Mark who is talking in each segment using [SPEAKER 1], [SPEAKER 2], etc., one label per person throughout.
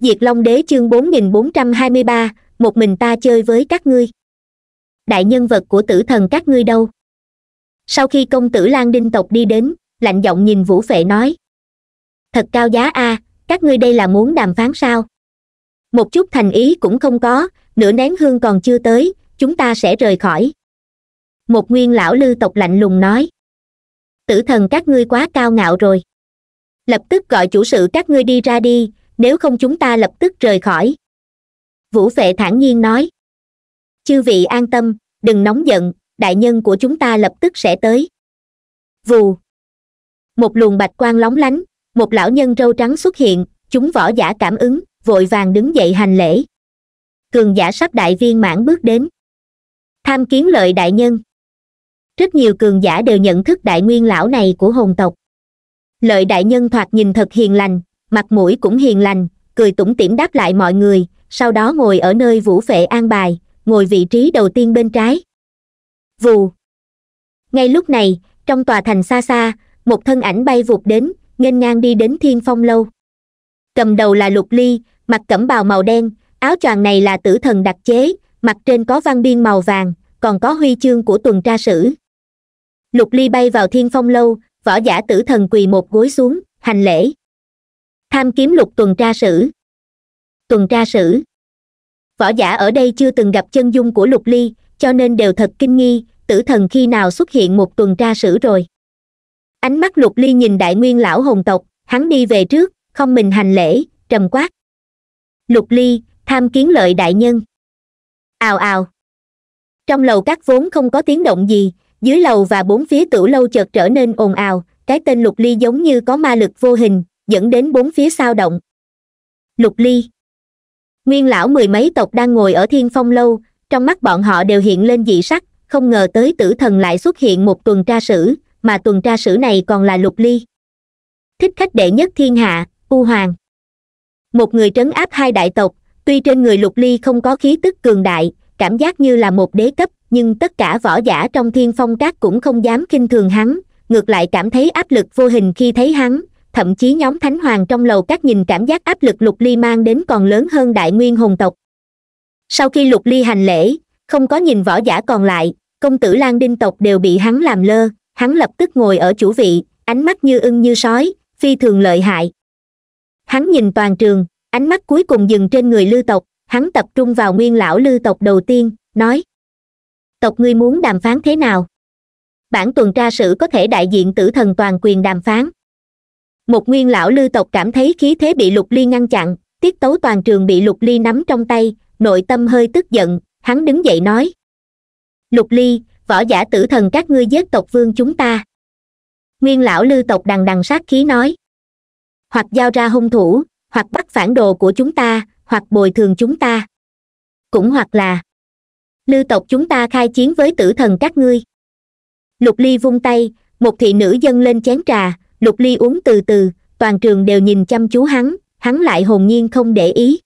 [SPEAKER 1] diệt long đế chương 4423, một mình ta chơi với các ngươi đại nhân vật của tử thần các ngươi đâu sau khi công tử lan đinh tộc đi đến lạnh giọng nhìn vũ phệ nói thật cao giá a à, các ngươi đây là muốn đàm phán sao một chút thành ý cũng không có nửa nén hương còn chưa tới chúng ta sẽ rời khỏi một nguyên lão lư tộc lạnh lùng nói tử thần các ngươi quá cao ngạo rồi lập tức gọi chủ sự các ngươi đi ra đi nếu không chúng ta lập tức rời khỏi vũ vệ thản nhiên nói chư vị an tâm đừng nóng giận đại nhân của chúng ta lập tức sẽ tới vù một luồng bạch quang lóng lánh một lão nhân râu trắng xuất hiện chúng võ giả cảm ứng vội vàng đứng dậy hành lễ cường giả sắp đại viên mãn bước đến tham kiến lợi đại nhân rất nhiều cường giả đều nhận thức đại nguyên lão này của hồn tộc lợi đại nhân thoạt nhìn thật hiền lành mặt mũi cũng hiền lành cười tủm tỉm đáp lại mọi người sau đó ngồi ở nơi vũ phệ an bài ngồi vị trí đầu tiên bên trái vù ngay lúc này trong tòa thành xa xa một thân ảnh bay vụt đến nghênh ngang đi đến thiên phong lâu cầm đầu là lục ly mặt cẩm bào màu đen áo choàng này là tử thần đặc chế mặt trên có văn biên màu vàng còn có huy chương của tuần tra sử lục ly bay vào thiên phong lâu võ giả tử thần quỳ một gối xuống hành lễ tham kiếm lục tuần tra sử tuần tra sử võ giả ở đây chưa từng gặp chân dung của lục ly cho nên đều thật kinh nghi tử thần khi nào xuất hiện một tuần tra sử rồi ánh mắt lục ly nhìn đại nguyên lão hồng tộc hắn đi về trước không mình hành lễ trầm quát lục ly tham kiến lợi đại nhân ào ào trong lầu các vốn không có tiếng động gì dưới lầu và bốn phía tử lâu chợt trở nên ồn ào cái tên lục ly giống như có ma lực vô hình dẫn đến bốn phía sao động lục ly nguyên lão mười mấy tộc đang ngồi ở thiên phong lâu trong mắt bọn họ đều hiện lên dị sắc không ngờ tới tử thần lại xuất hiện một tuần tra sử mà tuần tra sử này còn là lục ly thích khách đệ nhất thiên hạ u hoàng một người trấn áp hai đại tộc tuy trên người lục ly không có khí tức cường đại cảm giác như là một đế cấp nhưng tất cả võ giả trong thiên phong các cũng không dám kinh thường hắn ngược lại cảm thấy áp lực vô hình khi thấy hắn thậm chí nhóm thánh hoàng trong lầu các nhìn cảm giác áp lực lục ly mang đến còn lớn hơn đại nguyên hùng tộc sau khi lục ly hành lễ không có nhìn võ giả còn lại công tử lan đinh tộc đều bị hắn làm lơ hắn lập tức ngồi ở chủ vị ánh mắt như ưng như sói phi thường lợi hại hắn nhìn toàn trường ánh mắt cuối cùng dừng trên người lưu tộc hắn tập trung vào nguyên lão lưu tộc đầu tiên nói tộc ngươi muốn đàm phán thế nào bản tuần tra sử có thể đại diện tử thần toàn quyền đàm phán một nguyên lão lư tộc cảm thấy khí thế bị lục ly ngăn chặn tiết tấu toàn trường bị lục ly nắm trong tay nội tâm hơi tức giận hắn đứng dậy nói lục ly võ giả tử thần các ngươi giết tộc vương chúng ta nguyên lão lư tộc đằng đằng sát khí nói hoặc giao ra hung thủ hoặc bắt phản đồ của chúng ta hoặc bồi thường chúng ta cũng hoặc là lư tộc chúng ta khai chiến với tử thần các ngươi lục ly vung tay một thị nữ dâng lên chén trà lục ly uống từ từ toàn trường đều nhìn chăm chú hắn hắn lại hồn nhiên không để ý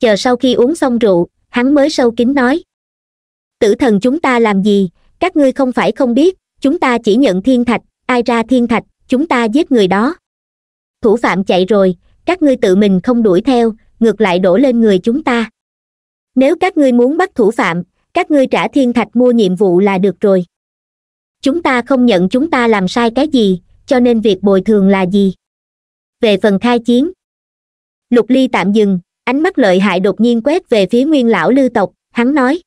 [SPEAKER 1] chờ sau khi uống xong rượu hắn mới sâu kín nói tử thần chúng ta làm gì các ngươi không phải không biết chúng ta chỉ nhận thiên thạch ai ra thiên thạch chúng ta giết người đó thủ phạm chạy rồi các ngươi tự mình không đuổi theo ngược lại đổ lên người chúng ta nếu các ngươi muốn bắt thủ phạm các ngươi trả thiên thạch mua nhiệm vụ là được rồi chúng ta không nhận chúng ta làm sai cái gì cho nên việc bồi thường là gì về phần khai chiến lục ly tạm dừng ánh mắt lợi hại đột nhiên quét về phía nguyên lão lưu tộc hắn nói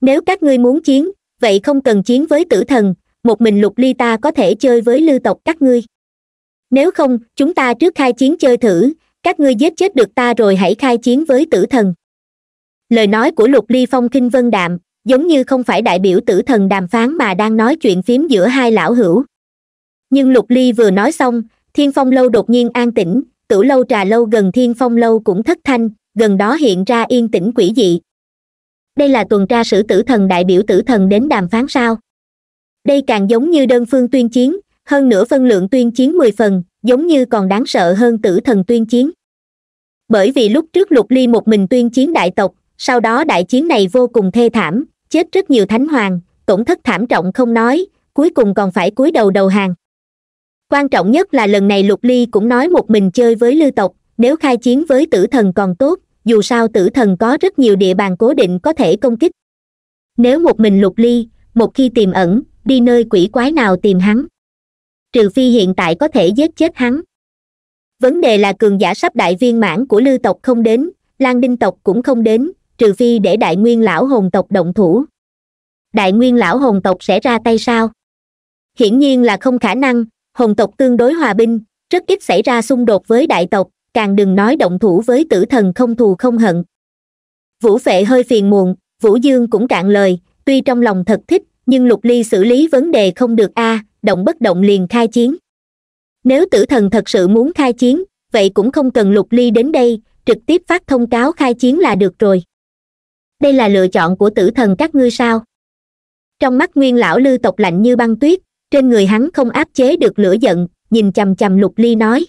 [SPEAKER 1] nếu các ngươi muốn chiến vậy không cần chiến với tử thần một mình lục ly ta có thể chơi với lưu tộc các ngươi nếu không chúng ta trước khai chiến chơi thử các ngươi giết chết được ta rồi hãy khai chiến với tử thần lời nói của lục ly phong kinh vân đạm giống như không phải đại biểu tử thần đàm phán mà đang nói chuyện phím giữa hai lão hữu nhưng lục ly vừa nói xong thiên phong lâu đột nhiên an tĩnh tử lâu trà lâu gần thiên phong lâu cũng thất thanh gần đó hiện ra yên tĩnh quỷ dị đây là tuần tra sử tử thần đại biểu tử thần đến đàm phán sao đây càng giống như đơn phương tuyên chiến hơn nửa phân lượng tuyên chiến mười phần giống như còn đáng sợ hơn tử thần tuyên chiến bởi vì lúc trước lục ly một mình tuyên chiến đại tộc sau đó đại chiến này vô cùng thê thảm chết rất nhiều thánh hoàng tổn thất thảm trọng không nói cuối cùng còn phải cúi đầu đầu hàng quan trọng nhất là lần này lục ly cũng nói một mình chơi với lưu tộc nếu khai chiến với tử thần còn tốt dù sao tử thần có rất nhiều địa bàn cố định có thể công kích nếu một mình lục ly một khi tiềm ẩn đi nơi quỷ quái nào tìm hắn trừ phi hiện tại có thể giết chết hắn vấn đề là cường giả sắp đại viên mãn của lưu tộc không đến lan đinh tộc cũng không đến trừ phi để đại nguyên lão hồn tộc động thủ đại nguyên lão hồn tộc sẽ ra tay sao hiển nhiên là không khả năng Hồng tộc tương đối hòa binh rất ít xảy ra xung đột với đại tộc càng đừng nói động thủ với tử thần không thù không hận vũ vệ hơi phiền muộn vũ dương cũng cạn lời tuy trong lòng thật thích nhưng lục ly xử lý vấn đề không được a à, động bất động liền khai chiến nếu tử thần thật sự muốn khai chiến vậy cũng không cần lục ly đến đây trực tiếp phát thông cáo khai chiến là được rồi đây là lựa chọn của tử thần các ngươi sao trong mắt nguyên lão Lưu tộc lạnh như băng tuyết trên người hắn không áp chế được lửa giận nhìn chằm chằm lục ly nói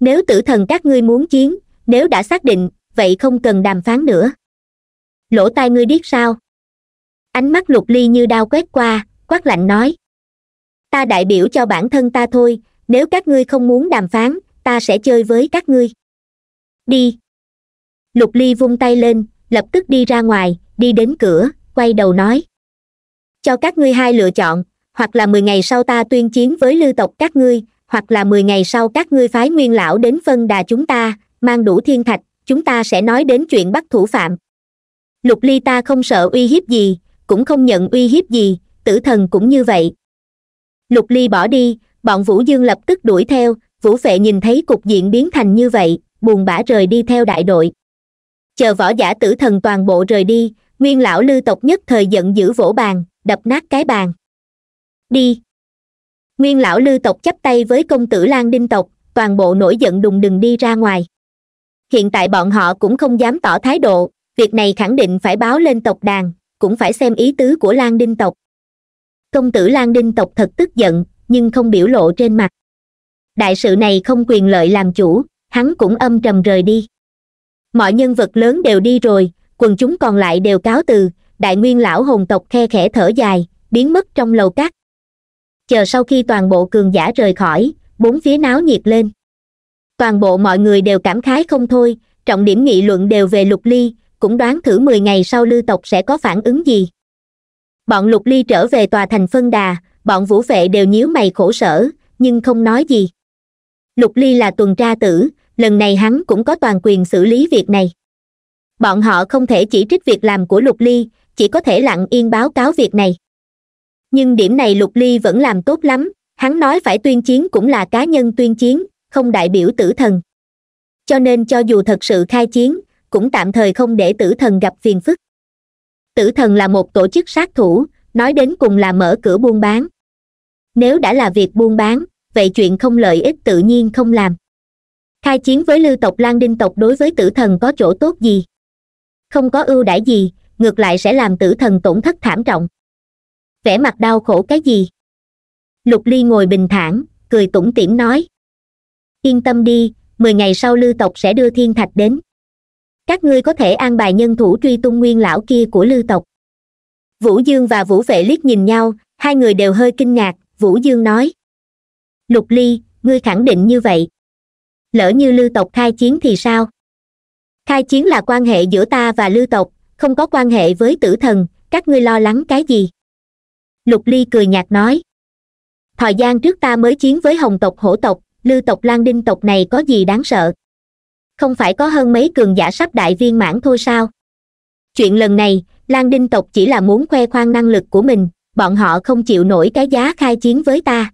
[SPEAKER 1] nếu tử thần các ngươi muốn chiến nếu đã xác định vậy không cần đàm phán nữa lỗ tai ngươi điếc sao ánh mắt lục ly như đao quét qua quát lạnh nói ta đại biểu cho bản thân ta thôi nếu các ngươi không muốn đàm phán ta sẽ chơi với các ngươi đi lục ly vung tay lên lập tức đi ra ngoài đi đến cửa quay đầu nói cho các ngươi hai lựa chọn hoặc là mười ngày sau ta tuyên chiến với lưu tộc các ngươi hoặc là mười ngày sau các ngươi phái nguyên lão đến phân đà chúng ta mang đủ thiên thạch chúng ta sẽ nói đến chuyện bắt thủ phạm lục ly ta không sợ uy hiếp gì cũng không nhận uy hiếp gì tử thần cũng như vậy lục ly bỏ đi bọn vũ dương lập tức đuổi theo vũ vệ nhìn thấy cục diện biến thành như vậy buồn bã rời đi theo đại đội chờ võ giả tử thần toàn bộ rời đi nguyên lão lưu tộc nhất thời giận dữ vỗ bàn đập nát cái bàn đi nguyên lão lư tộc chắp tay với công tử lan đinh tộc toàn bộ nổi giận đùng đùng đi ra ngoài hiện tại bọn họ cũng không dám tỏ thái độ việc này khẳng định phải báo lên tộc đàn cũng phải xem ý tứ của lan đinh tộc công tử lan đinh tộc thật tức giận nhưng không biểu lộ trên mặt đại sự này không quyền lợi làm chủ hắn cũng âm trầm rời đi mọi nhân vật lớn đều đi rồi quần chúng còn lại đều cáo từ đại nguyên lão hồn tộc khe khẽ thở dài biến mất trong lầu cát chờ sau khi toàn bộ cường giả rời khỏi bốn phía náo nhiệt lên toàn bộ mọi người đều cảm khái không thôi trọng điểm nghị luận đều về lục ly cũng đoán thử mười ngày sau lưu tộc sẽ có phản ứng gì bọn lục ly trở về tòa thành phân đà bọn vũ vệ đều nhíu mày khổ sở nhưng không nói gì lục ly là tuần tra tử lần này hắn cũng có toàn quyền xử lý việc này bọn họ không thể chỉ trích việc làm của lục ly chỉ có thể lặng yên báo cáo việc này nhưng điểm này lục ly vẫn làm tốt lắm hắn nói phải tuyên chiến cũng là cá nhân tuyên chiến không đại biểu tử thần cho nên cho dù thật sự khai chiến cũng tạm thời không để tử thần gặp phiền phức tử thần là một tổ chức sát thủ nói đến cùng là mở cửa buôn bán nếu đã là việc buôn bán vậy chuyện không lợi ích tự nhiên không làm khai chiến với lưu tộc lan đinh tộc đối với tử thần có chỗ tốt gì không có ưu đãi gì ngược lại sẽ làm tử thần tổn thất thảm trọng vẻ mặt đau khổ cái gì lục ly ngồi bình thản cười tủm tỉm nói yên tâm đi mười ngày sau lư tộc sẽ đưa thiên thạch đến các ngươi có thể an bài nhân thủ truy tung nguyên lão kia của lư tộc vũ dương và vũ vệ liếc nhìn nhau hai người đều hơi kinh ngạc vũ dương nói lục ly ngươi khẳng định như vậy lỡ như lư tộc khai chiến thì sao khai chiến là quan hệ giữa ta và lư tộc không có quan hệ với tử thần các ngươi lo lắng cái gì lục ly cười nhạt nói thời gian trước ta mới chiến với hồng tộc hổ tộc lư tộc lan đinh tộc này có gì đáng sợ không phải có hơn mấy cường giả sắp đại viên mãn thôi sao chuyện lần này lan đinh tộc chỉ là muốn khoe khoang năng lực của mình bọn họ không chịu nổi cái giá khai chiến với ta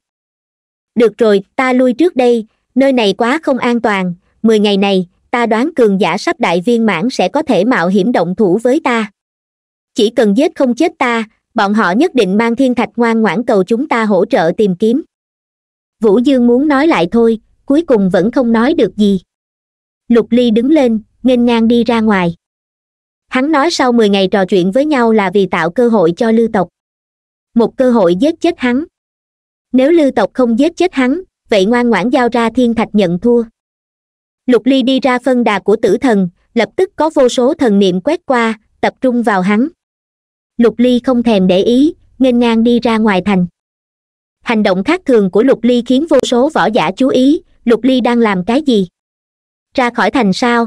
[SPEAKER 1] được rồi ta lui trước đây nơi này quá không an toàn mười ngày này ta đoán cường giả sắp đại viên mãn sẽ có thể mạo hiểm động thủ với ta chỉ cần giết không chết ta bọn họ nhất định mang thiên thạch ngoan ngoãn cầu chúng ta hỗ trợ tìm kiếm vũ dương muốn nói lại thôi cuối cùng vẫn không nói được gì lục ly đứng lên nghênh ngang đi ra ngoài hắn nói sau mười ngày trò chuyện với nhau là vì tạo cơ hội cho lưu tộc một cơ hội giết chết hắn nếu lưu tộc không giết chết hắn vậy ngoan ngoãn giao ra thiên thạch nhận thua lục ly đi ra phân đà của tử thần lập tức có vô số thần niệm quét qua tập trung vào hắn lục ly không thèm để ý nghênh ngang đi ra ngoài thành hành động khác thường của lục ly khiến vô số võ giả chú ý lục ly đang làm cái gì ra khỏi thành sao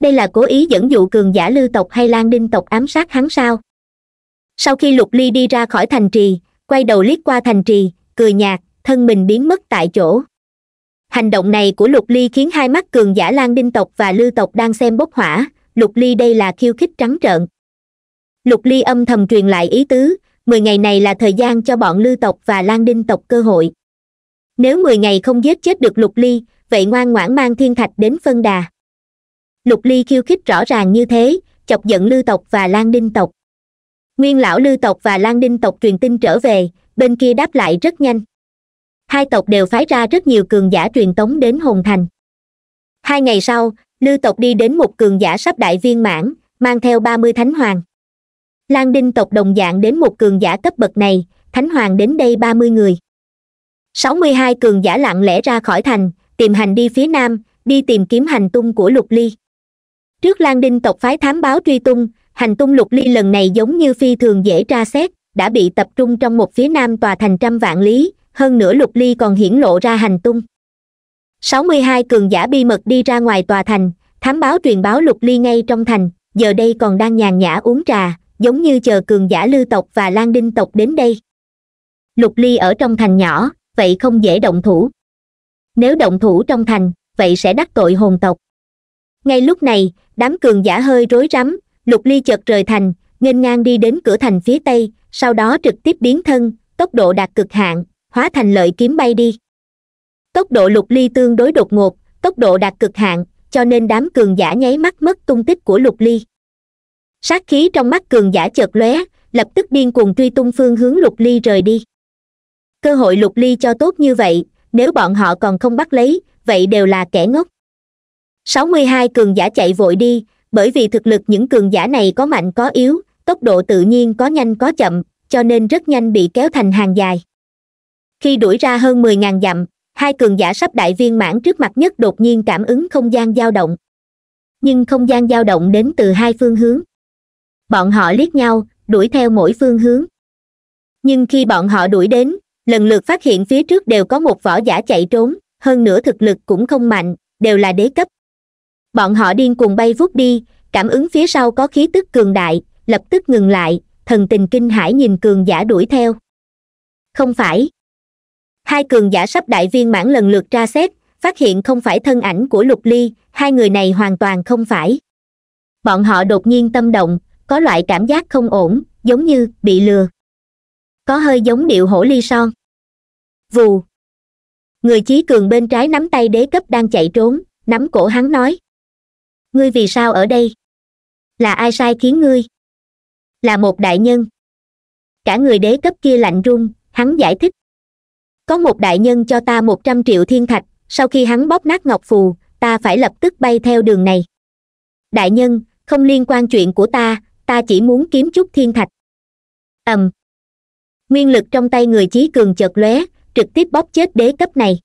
[SPEAKER 1] đây là cố ý dẫn dụ cường giả Lưu tộc hay lan đinh tộc ám sát hắn sao sau khi lục ly đi ra khỏi thành trì quay đầu liếc qua thành trì cười nhạt thân mình biến mất tại chỗ hành động này của lục ly khiến hai mắt cường giả lan đinh tộc và Lưu tộc đang xem bốc hỏa lục ly đây là khiêu khích trắng trợn lục ly âm thầm truyền lại ý tứ mười ngày này là thời gian cho bọn Lưu tộc và lan đinh tộc cơ hội nếu mười ngày không giết chết được lục ly vậy ngoan ngoãn mang thiên thạch đến phân đà lục ly khiêu khích rõ ràng như thế chọc giận Lưu tộc và lan đinh tộc nguyên lão Lưu tộc và lan đinh tộc truyền tin trở về bên kia đáp lại rất nhanh hai tộc đều phái ra rất nhiều cường giả truyền tống đến hồn thành hai ngày sau Lưu tộc đi đến một cường giả sắp đại viên mãn mang theo ba mươi thánh hoàng lan đinh tộc đồng dạng đến một cường giả cấp bậc này thánh hoàng đến đây ba mươi người sáu mươi hai cường giả lặng lẽ ra khỏi thành tìm hành đi phía nam đi tìm kiếm hành tung của lục ly trước lan đinh tộc phái thám báo truy tung hành tung lục ly lần này giống như phi thường dễ tra xét đã bị tập trung trong một phía nam tòa thành trăm vạn lý hơn nữa lục ly còn hiển lộ ra hành tung sáu mươi hai cường giả bi mật đi ra ngoài tòa thành thám báo truyền báo lục ly ngay trong thành giờ đây còn đang nhàn nhã uống trà giống như chờ cường giả lưu tộc và lan đinh tộc đến đây lục ly ở trong thành nhỏ vậy không dễ động thủ nếu động thủ trong thành vậy sẽ đắc tội hồn tộc ngay lúc này đám cường giả hơi rối rắm lục ly chợt rời thành nghênh ngang đi đến cửa thành phía tây sau đó trực tiếp biến thân tốc độ đạt cực hạn hóa thành lợi kiếm bay đi tốc độ lục ly tương đối đột ngột tốc độ đạt cực hạn cho nên đám cường giả nháy mắt mất tung tích của lục ly sát khí trong mắt cường giả chợt lóe lập tức điên cuồng truy tung phương hướng lục ly rời đi cơ hội lục ly cho tốt như vậy nếu bọn họ còn không bắt lấy vậy đều là kẻ ngốc sáu mươi hai cường giả chạy vội đi bởi vì thực lực những cường giả này có mạnh có yếu tốc độ tự nhiên có nhanh có chậm cho nên rất nhanh bị kéo thành hàng dài khi đuổi ra hơn mười ngàn dặm hai cường giả sắp đại viên mãn trước mặt nhất đột nhiên cảm ứng không gian dao động nhưng không gian dao động đến từ hai phương hướng bọn họ liếc nhau đuổi theo mỗi phương hướng nhưng khi bọn họ đuổi đến lần lượt phát hiện phía trước đều có một võ giả chạy trốn hơn nữa thực lực cũng không mạnh đều là đế cấp bọn họ điên cuồng bay vút đi cảm ứng phía sau có khí tức cường đại lập tức ngừng lại thần tình kinh hãi nhìn cường giả đuổi theo không phải hai cường giả sắp đại viên mãn lần lượt tra xét phát hiện không phải thân ảnh của lục ly hai người này hoàn toàn không phải bọn họ đột nhiên tâm động có loại cảm giác không ổn giống như bị lừa có hơi giống điệu hổ ly son vù người chí cường bên trái nắm tay đế cấp đang chạy trốn nắm cổ hắn nói ngươi vì sao ở đây là ai sai khiến ngươi là một đại nhân cả người đế cấp kia lạnh run hắn giải thích có một đại nhân cho ta một trăm triệu thiên thạch sau khi hắn bóp nát ngọc phù ta phải lập tức bay theo đường này đại nhân không liên quan chuyện của ta ta chỉ muốn kiếm chút thiên thạch ầm um. nguyên lực trong tay người chí cường chợt lóe trực tiếp bóp chết đế cấp này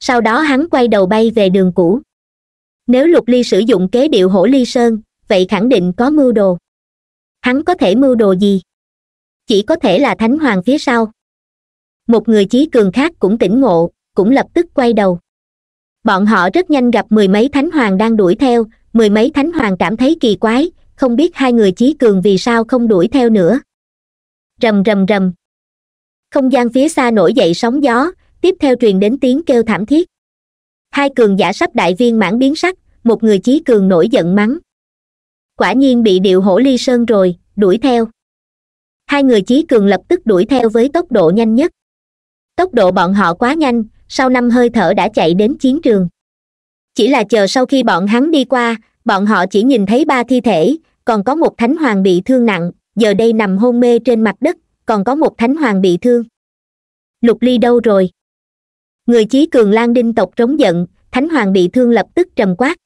[SPEAKER 1] sau đó hắn quay đầu bay về đường cũ nếu lục ly sử dụng kế điệu hổ ly sơn vậy khẳng định có mưu đồ hắn có thể mưu đồ gì chỉ có thể là thánh hoàng phía sau một người chí cường khác cũng tỉnh ngộ cũng lập tức quay đầu bọn họ rất nhanh gặp mười mấy thánh hoàng đang đuổi theo mười mấy thánh hoàng cảm thấy kỳ quái không biết hai người chí cường vì sao không đuổi theo nữa rầm rầm rầm không gian phía xa nổi dậy sóng gió tiếp theo truyền đến tiếng kêu thảm thiết hai cường giả sắp đại viên mãn biến sắc một người chí cường nổi giận mắng quả nhiên bị điệu hổ ly sơn rồi đuổi theo hai người chí cường lập tức đuổi theo với tốc độ nhanh nhất tốc độ bọn họ quá nhanh sau năm hơi thở đã chạy đến chiến trường chỉ là chờ sau khi bọn hắn đi qua bọn họ chỉ nhìn thấy ba thi thể còn có một thánh hoàng bị thương nặng giờ đây nằm hôn mê trên mặt đất còn có một thánh hoàng bị thương lục ly đâu rồi người chí cường lan đinh tộc trống giận thánh hoàng bị thương lập tức trầm quát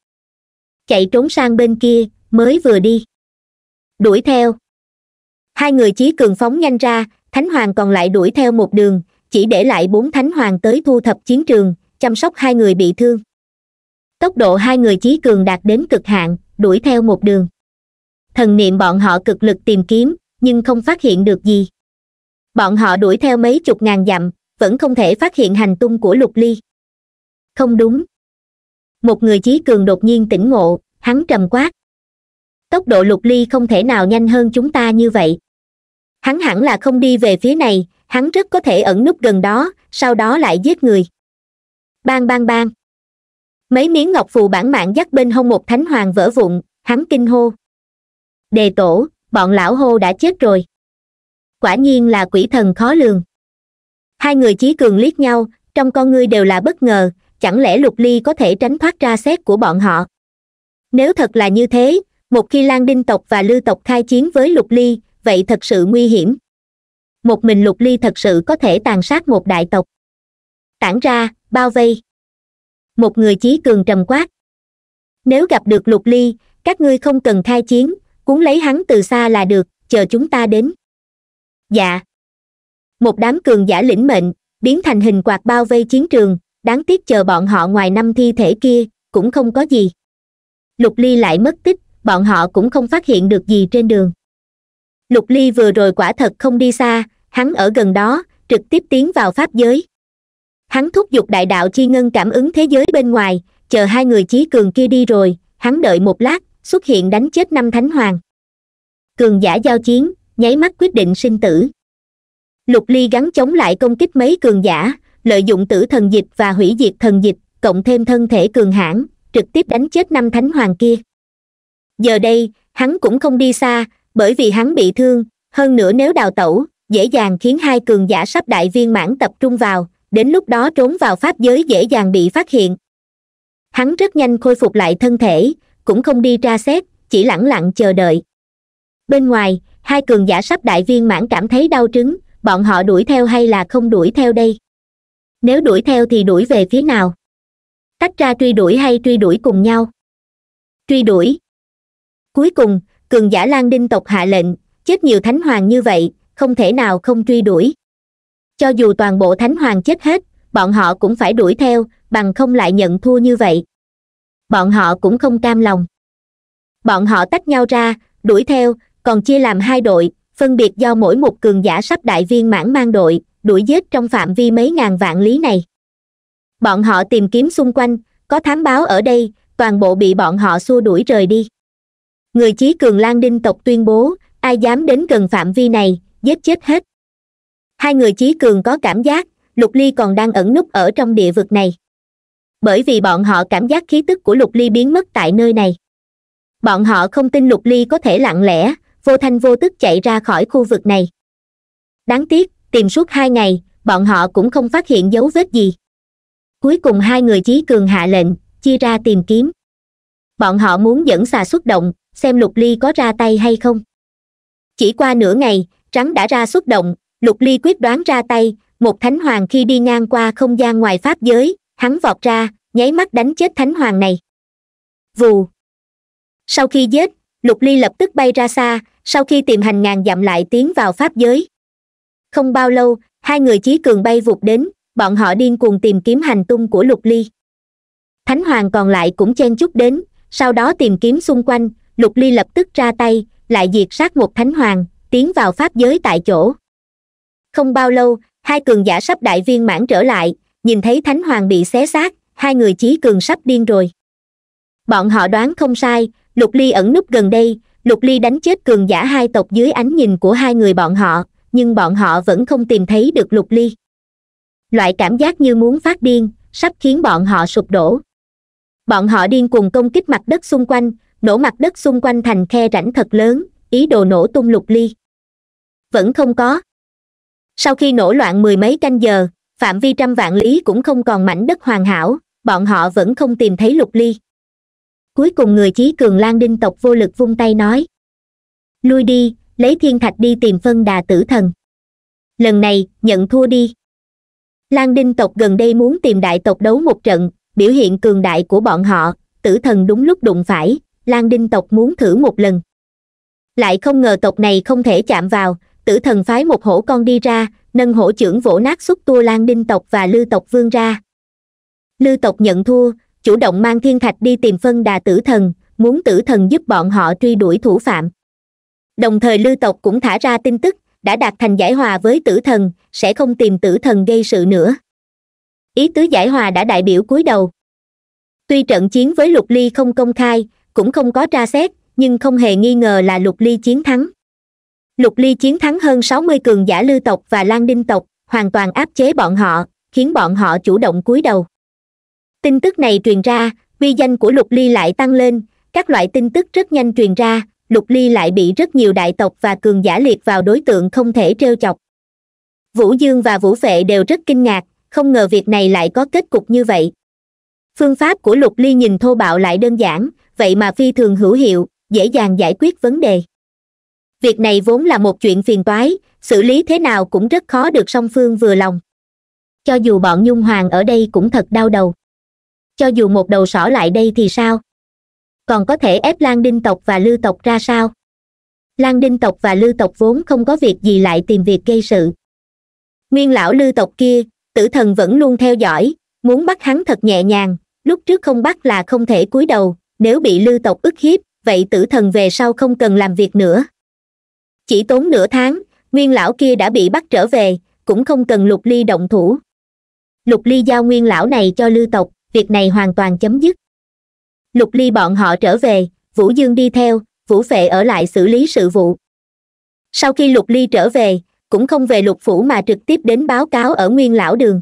[SPEAKER 1] chạy trốn sang bên kia mới vừa đi đuổi theo hai người chí cường phóng nhanh ra thánh hoàng còn lại đuổi theo một đường chỉ để lại bốn thánh hoàng tới thu thập chiến trường chăm sóc hai người bị thương tốc độ hai người chí cường đạt đến cực hạn đuổi theo một đường thần niệm bọn họ cực lực tìm kiếm nhưng không phát hiện được gì bọn họ đuổi theo mấy chục ngàn dặm vẫn không thể phát hiện hành tung của lục ly không đúng một người chí cường đột nhiên tỉnh ngộ hắn trầm quát tốc độ lục ly không thể nào nhanh hơn chúng ta như vậy hắn hẳn là không đi về phía này hắn rất có thể ẩn núp gần đó sau đó lại giết người bang bang bang mấy miếng ngọc phù bản mạng dắt bên hông một thánh hoàng vỡ vụn hắn kinh hô đề tổ bọn lão hô đã chết rồi quả nhiên là quỷ thần khó lường hai người chí cường liếc nhau trong con ngươi đều là bất ngờ chẳng lẽ lục ly có thể tránh thoát ra xét của bọn họ nếu thật là như thế một khi lan đinh tộc và lư tộc khai chiến với lục ly vậy thật sự nguy hiểm một mình lục ly thật sự có thể tàn sát một đại tộc tản ra bao vây một người chí cường trầm quát nếu gặp được lục ly các ngươi không cần khai chiến cuốn lấy hắn từ xa là được chờ chúng ta đến dạ một đám cường giả lĩnh mệnh biến thành hình quạt bao vây chiến trường đáng tiếc chờ bọn họ ngoài năm thi thể kia cũng không có gì lục ly lại mất tích bọn họ cũng không phát hiện được gì trên đường lục ly vừa rồi quả thật không đi xa hắn ở gần đó trực tiếp tiến vào pháp giới hắn thúc giục đại đạo chi ngân cảm ứng thế giới bên ngoài chờ hai người chí cường kia đi rồi hắn đợi một lát xuất hiện đánh chết năm thánh hoàng cường giả giao chiến nháy mắt quyết định sinh tử lục ly gắn chống lại công kích mấy cường giả lợi dụng tử thần dịch và hủy diệt thần dịch cộng thêm thân thể cường hãn trực tiếp đánh chết năm thánh hoàng kia giờ đây hắn cũng không đi xa bởi vì hắn bị thương hơn nữa nếu đào tẩu dễ dàng khiến hai cường giả sắp đại viên mãn tập trung vào đến lúc đó trốn vào pháp giới dễ dàng bị phát hiện hắn rất nhanh khôi phục lại thân thể cũng không đi ra xét chỉ lặng lặng chờ đợi bên ngoài hai cường giả sắp đại viên mãn cảm thấy đau trứng bọn họ đuổi theo hay là không đuổi theo đây nếu đuổi theo thì đuổi về phía nào tách ra truy đuổi hay truy đuổi cùng nhau truy đuổi cuối cùng cường giả lan đinh tộc hạ lệnh chết nhiều thánh hoàng như vậy không thể nào không truy đuổi cho dù toàn bộ thánh hoàng chết hết bọn họ cũng phải đuổi theo bằng không lại nhận thua như vậy bọn họ cũng không cam lòng bọn họ tách nhau ra đuổi theo còn chia làm hai đội phân biệt do mỗi một cường giả sắp đại viên mãn mang đội đuổi giết trong phạm vi mấy ngàn vạn lý này bọn họ tìm kiếm xung quanh có thám báo ở đây toàn bộ bị bọn họ xua đuổi rời đi người chí cường lan đinh tộc tuyên bố ai dám đến gần phạm vi này giết chết hết hai người chí cường có cảm giác lục ly còn đang ẩn núp ở trong địa vực này bởi vì bọn họ cảm giác khí tức của lục ly biến mất tại nơi này bọn họ không tin lục ly có thể lặng lẽ vô thanh vô tức chạy ra khỏi khu vực này đáng tiếc tìm suốt hai ngày bọn họ cũng không phát hiện dấu vết gì cuối cùng hai người chí cường hạ lệnh chia ra tìm kiếm bọn họ muốn dẫn xà xuất động xem lục ly có ra tay hay không chỉ qua nửa ngày rắn đã ra xuất động lục ly quyết đoán ra tay một thánh hoàng khi đi ngang qua không gian ngoài pháp giới hắn vọt ra nháy mắt đánh chết thánh hoàng này vù sau khi giết lục ly lập tức bay ra xa sau khi tìm hành ngàn dặm lại tiến vào pháp giới không bao lâu hai người chí cường bay vụt đến bọn họ điên cuồng tìm kiếm hành tung của lục ly thánh hoàng còn lại cũng chen chúc đến sau đó tìm kiếm xung quanh lục ly lập tức ra tay lại diệt sát một thánh hoàng tiến vào pháp giới tại chỗ không bao lâu hai cường giả sắp đại viên mãn trở lại nhìn thấy thánh hoàng bị xé xác hai người chí cường sắp điên rồi bọn họ đoán không sai lục ly ẩn núp gần đây lục ly đánh chết cường giả hai tộc dưới ánh nhìn của hai người bọn họ nhưng bọn họ vẫn không tìm thấy được lục ly loại cảm giác như muốn phát điên sắp khiến bọn họ sụp đổ bọn họ điên cuồng công kích mặt đất xung quanh nổ mặt đất xung quanh thành khe rãnh thật lớn ý đồ nổ tung lục ly vẫn không có sau khi nổ loạn mười mấy canh giờ phạm vi trăm vạn lý cũng không còn mảnh đất hoàn hảo bọn họ vẫn không tìm thấy lục ly cuối cùng người chí cường lang đinh tộc vô lực vung tay nói lui đi lấy thiên thạch đi tìm phân đà tử thần lần này nhận thua đi lan đinh tộc gần đây muốn tìm đại tộc đấu một trận biểu hiện cường đại của bọn họ tử thần đúng lúc đụng phải lan đinh tộc muốn thử một lần lại không ngờ tộc này không thể chạm vào tử thần phái một hổ con đi ra nâng hổ trưởng vỗ nát xúc tua lan đinh tộc và lư tộc vương ra lư tộc nhận thua chủ động mang thiên thạch đi tìm phân đà tử thần muốn tử thần giúp bọn họ truy đuổi thủ phạm đồng thời lư tộc cũng thả ra tin tức đã đạt thành giải hòa với tử thần sẽ không tìm tử thần gây sự nữa ý tứ giải hòa đã đại biểu cúi đầu tuy trận chiến với lục ly không công khai cũng không có tra xét nhưng không hề nghi ngờ là lục ly chiến thắng lục ly chiến thắng hơn sáu mươi cường giả lưu tộc và lang đinh tộc hoàn toàn áp chế bọn họ khiến bọn họ chủ động cúi đầu tin tức này truyền ra uy danh của lục ly lại tăng lên các loại tin tức rất nhanh truyền ra lục ly lại bị rất nhiều đại tộc và cường giả liệt vào đối tượng không thể trêu chọc vũ dương và vũ vệ đều rất kinh ngạc không ngờ việc này lại có kết cục như vậy phương pháp của lục ly nhìn thô bạo lại đơn giản vậy mà phi thường hữu hiệu dễ dàng giải quyết vấn đề việc này vốn là một chuyện phiền toái xử lý thế nào cũng rất khó được song phương vừa lòng cho dù bọn nhung hoàng ở đây cũng thật đau đầu cho dù một đầu sỏ lại đây thì sao còn có thể ép lan đinh tộc và lư tộc ra sao lan đinh tộc và lư tộc vốn không có việc gì lại tìm việc gây sự nguyên lão lư tộc kia tử thần vẫn luôn theo dõi muốn bắt hắn thật nhẹ nhàng lúc trước không bắt là không thể cúi đầu nếu bị lư tộc ức hiếp vậy tử thần về sau không cần làm việc nữa chỉ tốn nửa tháng nguyên lão kia đã bị bắt trở về cũng không cần lục ly động thủ lục ly giao nguyên lão này cho lưu tộc việc này hoàn toàn chấm dứt lục ly bọn họ trở về vũ dương đi theo vũ phệ ở lại xử lý sự vụ sau khi lục ly trở về cũng không về lục phủ mà trực tiếp đến báo cáo ở nguyên lão đường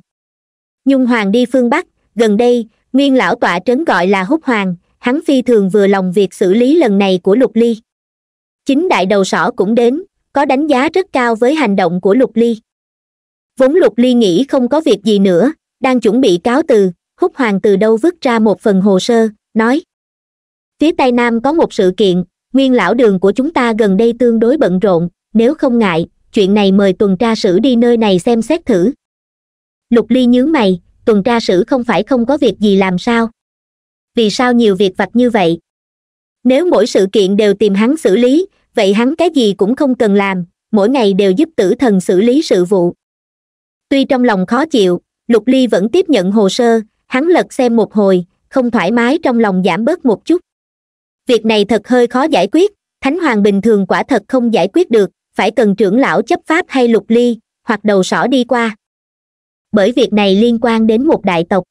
[SPEAKER 1] nhung hoàng đi phương bắc gần đây nguyên lão tọa trấn gọi là húc hoàng hắn phi thường vừa lòng việc xử lý lần này của lục ly chính đại đầu sỏ cũng đến có đánh giá rất cao với hành động của lục ly vốn lục ly nghĩ không có việc gì nữa đang chuẩn bị cáo từ húc hoàng từ đâu vứt ra một phần hồ sơ nói phía tây nam có một sự kiện nguyên lão đường của chúng ta gần đây tương đối bận rộn nếu không ngại chuyện này mời tuần tra sử đi nơi này xem xét thử lục ly nhướng mày tuần tra sử không phải không có việc gì làm sao vì sao nhiều việc vặt như vậy nếu mỗi sự kiện đều tìm hắn xử lý vậy hắn cái gì cũng không cần làm mỗi ngày đều giúp tử thần xử lý sự vụ tuy trong lòng khó chịu lục ly vẫn tiếp nhận hồ sơ hắn lật xem một hồi không thoải mái trong lòng giảm bớt một chút việc này thật hơi khó giải quyết thánh hoàng bình thường quả thật không giải quyết được phải cần trưởng lão chấp pháp hay lục ly hoặc đầu sỏ đi qua bởi việc này liên quan đến một đại tộc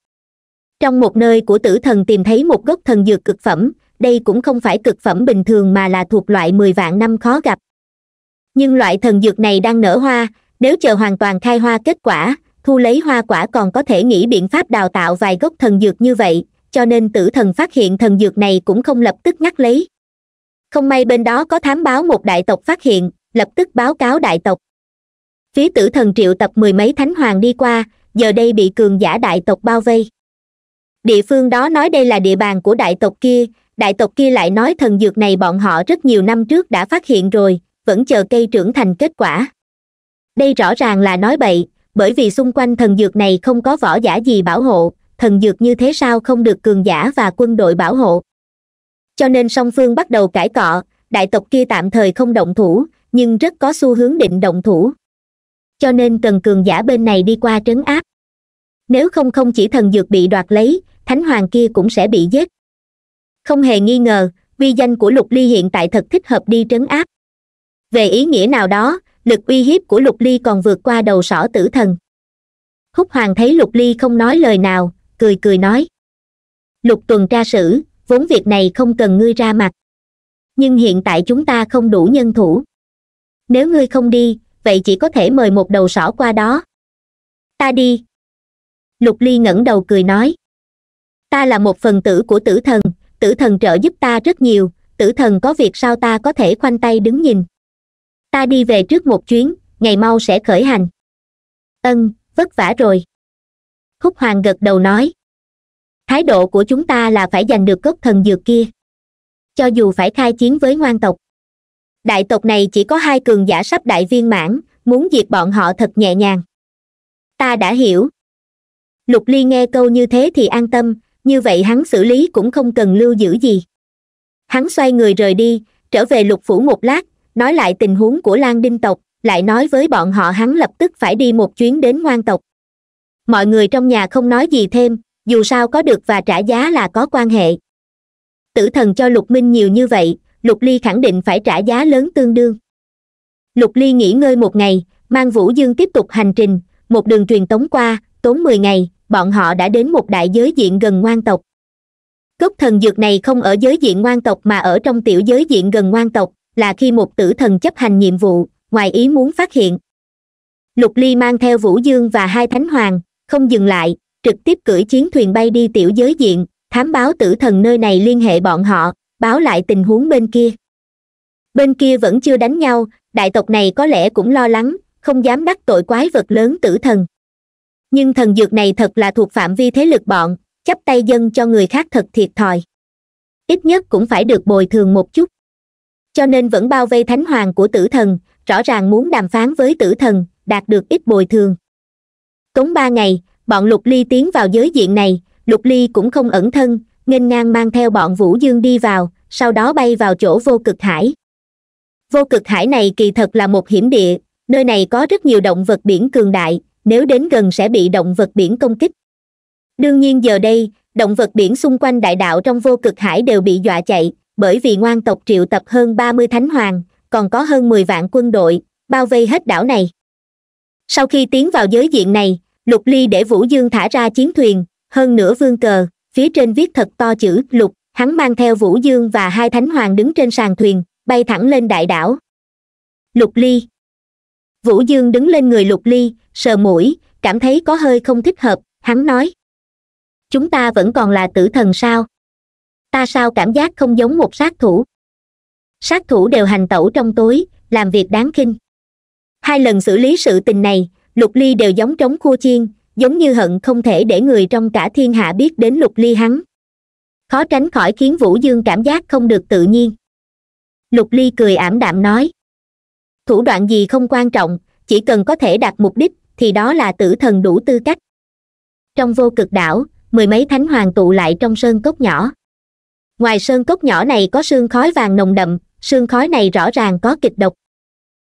[SPEAKER 1] trong một nơi của tử thần tìm thấy một gốc thần dược cực phẩm đây cũng không phải cực phẩm bình thường mà là thuộc loại mười vạn năm khó gặp nhưng loại thần dược này đang nở hoa nếu chờ hoàn toàn khai hoa kết quả thu lấy hoa quả còn có thể nghĩ biện pháp đào tạo vài gốc thần dược như vậy cho nên tử thần phát hiện thần dược này cũng không lập tức ngắt lấy không may bên đó có thám báo một đại tộc phát hiện lập tức báo cáo đại tộc phía tử thần triệu tập mười mấy thánh hoàng đi qua giờ đây bị cường giả đại tộc bao vây địa phương đó nói đây là địa bàn của đại tộc kia đại tộc kia lại nói thần dược này bọn họ rất nhiều năm trước đã phát hiện rồi vẫn chờ cây trưởng thành kết quả đây rõ ràng là nói bậy bởi vì xung quanh thần dược này không có võ giả gì bảo hộ thần dược như thế sao không được cường giả và quân đội bảo hộ cho nên song phương bắt đầu cãi cọ đại tộc kia tạm thời không động thủ nhưng rất có xu hướng định động thủ cho nên cần cường giả bên này đi qua trấn áp nếu không không chỉ thần dược bị đoạt lấy thánh hoàng kia cũng sẽ bị giết không hề nghi ngờ uy danh của lục ly hiện tại thật thích hợp đi trấn áp về ý nghĩa nào đó lực uy hiếp của lục ly còn vượt qua đầu sỏ tử thần húc hoàng thấy lục ly không nói lời nào cười cười nói lục tuần tra sử vốn việc này không cần ngươi ra mặt nhưng hiện tại chúng ta không đủ nhân thủ nếu ngươi không đi vậy chỉ có thể mời một đầu sỏ qua đó ta đi lục ly ngẩng đầu cười nói ta là một phần tử của tử thần tử thần trợ giúp ta rất nhiều tử thần có việc sao ta có thể khoanh tay đứng nhìn ta đi về trước một chuyến ngày mau sẽ khởi hành ân vất vả rồi khúc hoàng gật đầu nói thái độ của chúng ta là phải giành được cốc thần dược kia cho dù phải khai chiến với ngoan tộc đại tộc này chỉ có hai cường giả sắp đại viên mãn muốn diệt bọn họ thật nhẹ nhàng ta đã hiểu lục ly nghe câu như thế thì an tâm như vậy hắn xử lý cũng không cần lưu giữ gì hắn xoay người rời đi trở về lục phủ một lát nói lại tình huống của lan đinh tộc lại nói với bọn họ hắn lập tức phải đi một chuyến đến ngoan tộc mọi người trong nhà không nói gì thêm dù sao có được và trả giá là có quan hệ tử thần cho lục minh nhiều như vậy lục ly khẳng định phải trả giá lớn tương đương lục ly nghỉ ngơi một ngày mang vũ dương tiếp tục hành trình một đường truyền tống qua tốn mười ngày bọn họ đã đến một đại giới diện gần ngoan tộc cốc thần dược này không ở giới diện ngoan tộc mà ở trong tiểu giới diện gần ngoan tộc là khi một tử thần chấp hành nhiệm vụ ngoài ý muốn phát hiện lục ly mang theo vũ dương và hai thánh hoàng không dừng lại trực tiếp cưỡi chiến thuyền bay đi tiểu giới diện thám báo tử thần nơi này liên hệ bọn họ báo lại tình huống bên kia bên kia vẫn chưa đánh nhau đại tộc này có lẽ cũng lo lắng không dám đắc tội quái vật lớn tử thần nhưng thần dược này thật là thuộc phạm vi thế lực bọn chấp tay dân cho người khác thật thiệt thòi ít nhất cũng phải được bồi thường một chút cho nên vẫn bao vây thánh hoàng của tử thần rõ ràng muốn đàm phán với tử thần đạt được ít bồi thường tống ba ngày bọn lục ly tiến vào giới diện này lục ly cũng không ẩn thân nghênh ngang mang theo bọn vũ dương đi vào sau đó bay vào chỗ vô cực hải vô cực hải này kỳ thật là một hiểm địa nơi này có rất nhiều động vật biển cường đại nếu đến gần sẽ bị động vật biển công kích đương nhiên giờ đây động vật biển xung quanh đại đạo trong vô cực hải đều bị dọa chạy bởi vì ngoan tộc triệu tập hơn ba mươi thánh hoàng còn có hơn mười vạn quân đội bao vây hết đảo này sau khi tiến vào giới diện này lục ly để vũ dương thả ra chiến thuyền hơn nửa vương cờ phía trên viết thật to chữ lục hắn mang theo vũ dương và hai thánh hoàng đứng trên sàn thuyền bay thẳng lên đại đảo lục ly vũ dương đứng lên người lục ly sờ mũi cảm thấy có hơi không thích hợp hắn nói chúng ta vẫn còn là tử thần sao ta sao cảm giác không giống một sát thủ sát thủ đều hành tẩu trong tối làm việc đáng khinh hai lần xử lý sự tình này lục ly đều giống trống khua chiên giống như hận không thể để người trong cả thiên hạ biết đến lục ly hắn khó tránh khỏi khiến vũ dương cảm giác không được tự nhiên lục ly cười ảm đạm nói thủ đoạn gì không quan trọng chỉ cần có thể đạt mục đích thì đó là tử thần đủ tư cách trong vô cực đảo mười mấy thánh hoàng tụ lại trong sơn cốc nhỏ ngoài sơn cốc nhỏ này có sương khói vàng nồng đậm sương khói này rõ ràng có kịch độc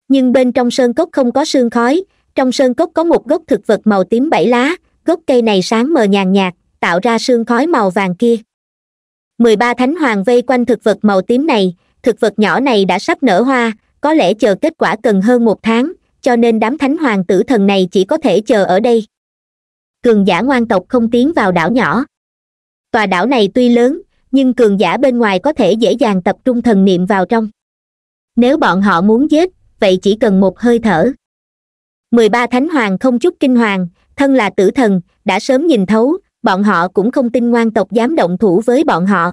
[SPEAKER 1] nhưng bên trong sơn cốc không có sương khói trong sơn cốc có một gốc thực vật màu tím bảy lá gốc cây này sáng mờ nhàn nhạt tạo ra sương khói màu vàng kia mười ba thánh hoàng vây quanh thực vật màu tím này thực vật nhỏ này đã sắp nở hoa có lẽ chờ kết quả cần hơn một tháng cho nên đám thánh hoàng tử thần này chỉ có thể chờ ở đây cường giả ngoan tộc không tiến vào đảo nhỏ tòa đảo này tuy lớn nhưng cường giả bên ngoài có thể dễ dàng tập trung thần niệm vào trong nếu bọn họ muốn giết vậy chỉ cần một hơi thở mười ba thánh hoàng không chút kinh hoàng thân là tử thần đã sớm nhìn thấu bọn họ cũng không tin ngoan tộc dám động thủ với bọn họ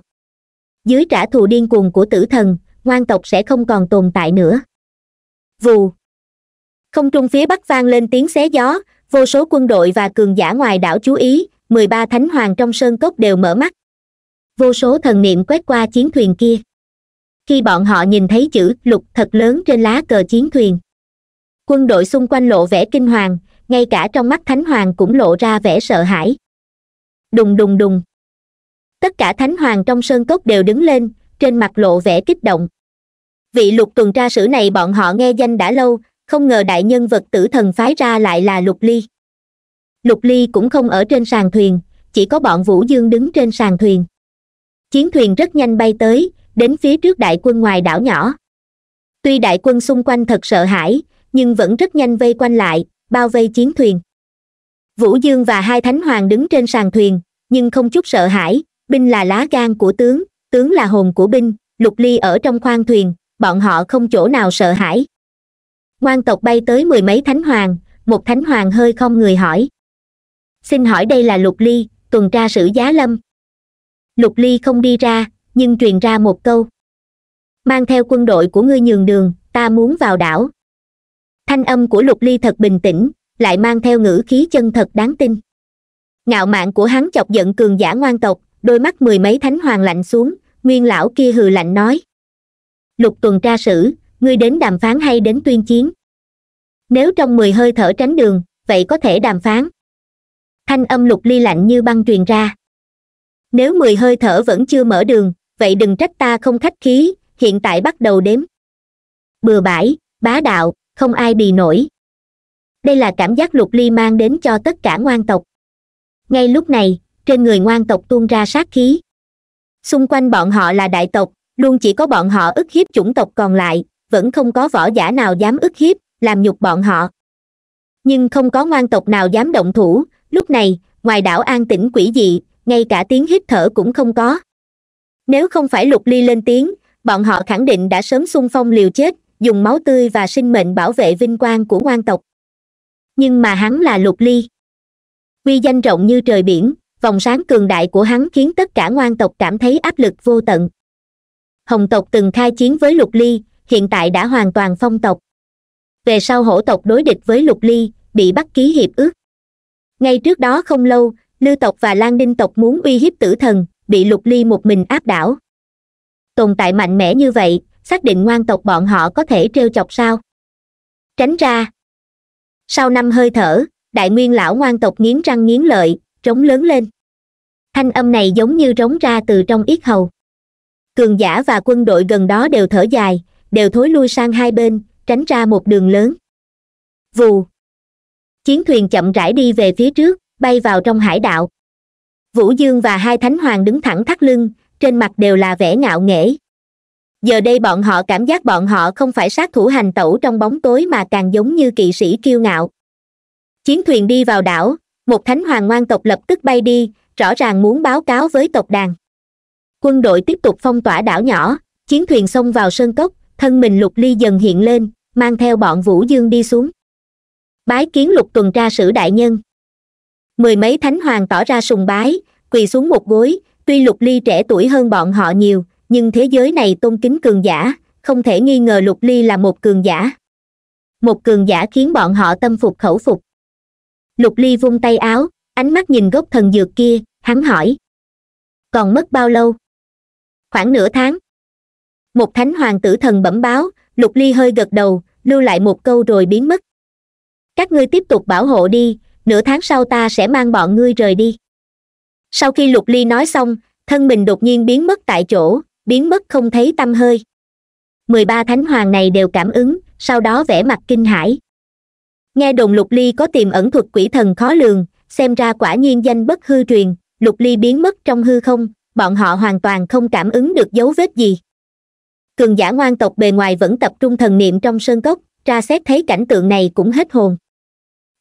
[SPEAKER 1] dưới trả thù điên cuồng của tử thần ngoan tộc sẽ không còn tồn tại nữa vù không trung phía bắc vang lên tiếng xé gió vô số quân đội và cường giả ngoài đảo chú ý mười ba thánh hoàng trong sơn cốc đều mở mắt vô số thần niệm quét qua chiến thuyền kia khi bọn họ nhìn thấy chữ lục thật lớn trên lá cờ chiến thuyền quân đội xung quanh lộ vẻ kinh hoàng ngay cả trong mắt thánh hoàng cũng lộ ra vẻ sợ hãi đùng đùng đùng tất cả thánh hoàng trong sơn cốc đều đứng lên trên mặt lộ vẻ kích động vị lục tuần tra sử này bọn họ nghe danh đã lâu không ngờ đại nhân vật tử thần phái ra lại là lục ly lục ly cũng không ở trên sàn thuyền chỉ có bọn vũ dương đứng trên sàn thuyền chiến thuyền rất nhanh bay tới đến phía trước đại quân ngoài đảo nhỏ tuy đại quân xung quanh thật sợ hãi nhưng vẫn rất nhanh vây quanh lại bao vây chiến thuyền vũ dương và hai thánh hoàng đứng trên sàn thuyền nhưng không chút sợ hãi binh là lá gan của tướng tướng là hồn của binh lục ly ở trong khoang thuyền bọn họ không chỗ nào sợ hãi ngoan tộc bay tới mười mấy thánh hoàng một thánh hoàng hơi không người hỏi xin hỏi đây là lục ly tuần tra sử giá lâm lục ly không đi ra nhưng truyền ra một câu mang theo quân đội của ngươi nhường đường ta muốn vào đảo thanh âm của lục ly thật bình tĩnh lại mang theo ngữ khí chân thật đáng tin ngạo mạn của hắn chọc giận cường giả ngoan tộc đôi mắt mười mấy thánh hoàng lạnh xuống nguyên lão kia hừ lạnh nói lục tuần tra sử ngươi đến đàm phán hay đến tuyên chiến nếu trong mười hơi thở tránh đường vậy có thể đàm phán thanh âm lục ly lạnh như băng truyền ra nếu mười hơi thở vẫn chưa mở đường vậy đừng trách ta không khách khí hiện tại bắt đầu đếm bừa bãi bá đạo không ai bì nổi đây là cảm giác lục ly mang đến cho tất cả ngoan tộc ngay lúc này trên người ngoan tộc tuôn ra sát khí xung quanh bọn họ là đại tộc luôn chỉ có bọn họ ức hiếp chủng tộc còn lại vẫn không có võ giả nào dám ức hiếp làm nhục bọn họ nhưng không có ngoan tộc nào dám động thủ lúc này ngoài đảo an tĩnh quỷ dị ngay cả tiếng hít thở cũng không có nếu không phải lục ly lên tiếng bọn họ khẳng định đã sớm xung phong liều chết dùng máu tươi và sinh mệnh bảo vệ vinh quang của ngoan tộc nhưng mà hắn là lục ly uy danh rộng như trời biển vòng sáng cường đại của hắn khiến tất cả ngoan tộc cảm thấy áp lực vô tận hồng tộc từng khai chiến với lục ly hiện tại đã hoàn toàn phong tộc về sau hổ tộc đối địch với lục ly bị bắt ký hiệp ước ngay trước đó không lâu lưu tộc và lan ninh tộc muốn uy hiếp tử thần bị lục ly một mình áp đảo tồn tại mạnh mẽ như vậy xác định ngoan tộc bọn họ có thể trêu chọc sao tránh ra sau năm hơi thở đại nguyên lão ngoan tộc nghiến răng nghiến lợi trống lớn lên thanh âm này giống như rống ra từ trong yết hầu cường giả và quân đội gần đó đều thở dài đều thối lui sang hai bên tránh ra một đường lớn vù chiến thuyền chậm rãi đi về phía trước bay vào trong hải đạo vũ dương và hai thánh hoàng đứng thẳng thắt lưng trên mặt đều là vẻ ngạo nghễ giờ đây bọn họ cảm giác bọn họ không phải sát thủ hành tẩu trong bóng tối mà càng giống như kỵ sĩ kiêu ngạo chiến thuyền đi vào đảo một thánh hoàng ngoan tộc lập tức bay đi rõ ràng muốn báo cáo với tộc đàn quân đội tiếp tục phong tỏa đảo nhỏ chiến thuyền xông vào sơn cốc thân mình lục ly dần hiện lên mang theo bọn vũ dương đi xuống bái kiến lục tuần tra sử đại nhân mười mấy thánh hoàng tỏ ra sùng bái quỳ xuống một gối tuy lục ly trẻ tuổi hơn bọn họ nhiều nhưng thế giới này tôn kính cường giả không thể nghi ngờ lục ly là một cường giả một cường giả khiến bọn họ tâm phục khẩu phục lục ly vung tay áo ánh mắt nhìn gốc thần dược kia hắn hỏi còn mất bao lâu khoảng nửa tháng một thánh hoàng tử thần bẩm báo lục ly hơi gật đầu lưu lại một câu rồi biến mất các ngươi tiếp tục bảo hộ đi nửa tháng sau ta sẽ mang bọn ngươi rời đi sau khi lục ly nói xong thân mình đột nhiên biến mất tại chỗ biến mất không thấy t hơi mười ba thánh hoàng này đều cảm ứng sau đó vẻ mặt kinh hãi nghe đồn lục ly có tiềm ẩn thuật quỷ thần khó lường xem ra quả nhiên danh bất hư truyền lục ly biến mất trong hư không bọn họ hoàn toàn không cảm ứng được dấu vết gì cường giả ngoan tộc bề ngoài vẫn tập trung thần niệm trong sơn cốc tra xét thấy cảnh tượng này cũng hết hồn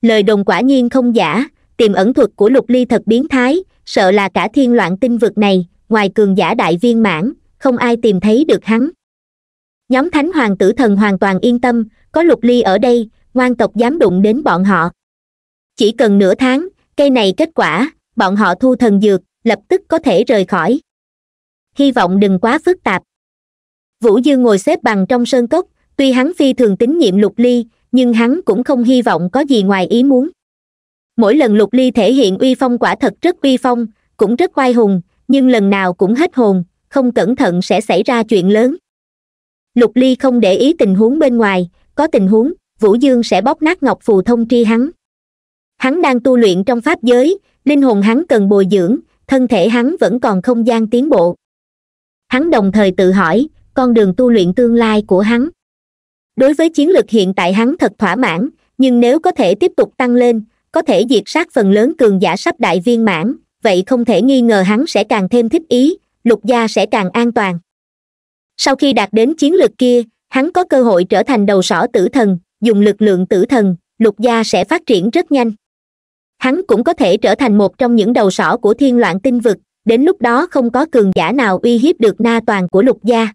[SPEAKER 1] lời đồng quả nhiên không giả tiềm ẩn thuật của lục ly thật biến thái sợ là cả thiên loạn tinh vực này ngoài cường giả đại viên mãn không ai tìm thấy được hắn nhóm thánh hoàng tử thần hoàn toàn yên tâm có lục ly ở đây ngoan tộc dám đụng đến bọn họ chỉ cần nửa tháng cây này kết quả bọn họ thu thần dược lập tức có thể rời khỏi hy vọng đừng quá phức tạp vũ Dương ngồi xếp bằng trong sơn cốc tuy hắn phi thường tín nhiệm lục ly nhưng hắn cũng không hy vọng có gì ngoài ý muốn mỗi lần lục ly thể hiện uy phong quả thật rất uy phong cũng rất oai hùng nhưng lần nào cũng hết hồn không cẩn thận sẽ xảy ra chuyện lớn lục ly không để ý tình huống bên ngoài có tình huống vũ dương sẽ bóp nát ngọc phù thông tri hắn hắn đang tu luyện trong pháp giới linh hồn hắn cần bồi dưỡng thân thể hắn vẫn còn không gian tiến bộ hắn đồng thời tự hỏi con đường tu luyện tương lai của hắn đối với chiến lược hiện tại hắn thật thỏa mãn nhưng nếu có thể tiếp tục tăng lên có thể diệt sát phần lớn cường giả sắp đại viên mãn vậy không thể nghi ngờ hắn sẽ càng thêm thích ý lục gia sẽ càng an toàn sau khi đạt đến chiến lược kia hắn có cơ hội trở thành đầu sỏ tử thần dùng lực lượng tử thần lục gia sẽ phát triển rất nhanh hắn cũng có thể trở thành một trong những đầu sỏ của thiên loạn tinh vực đến lúc đó không có cường giả nào uy hiếp được na toàn của lục gia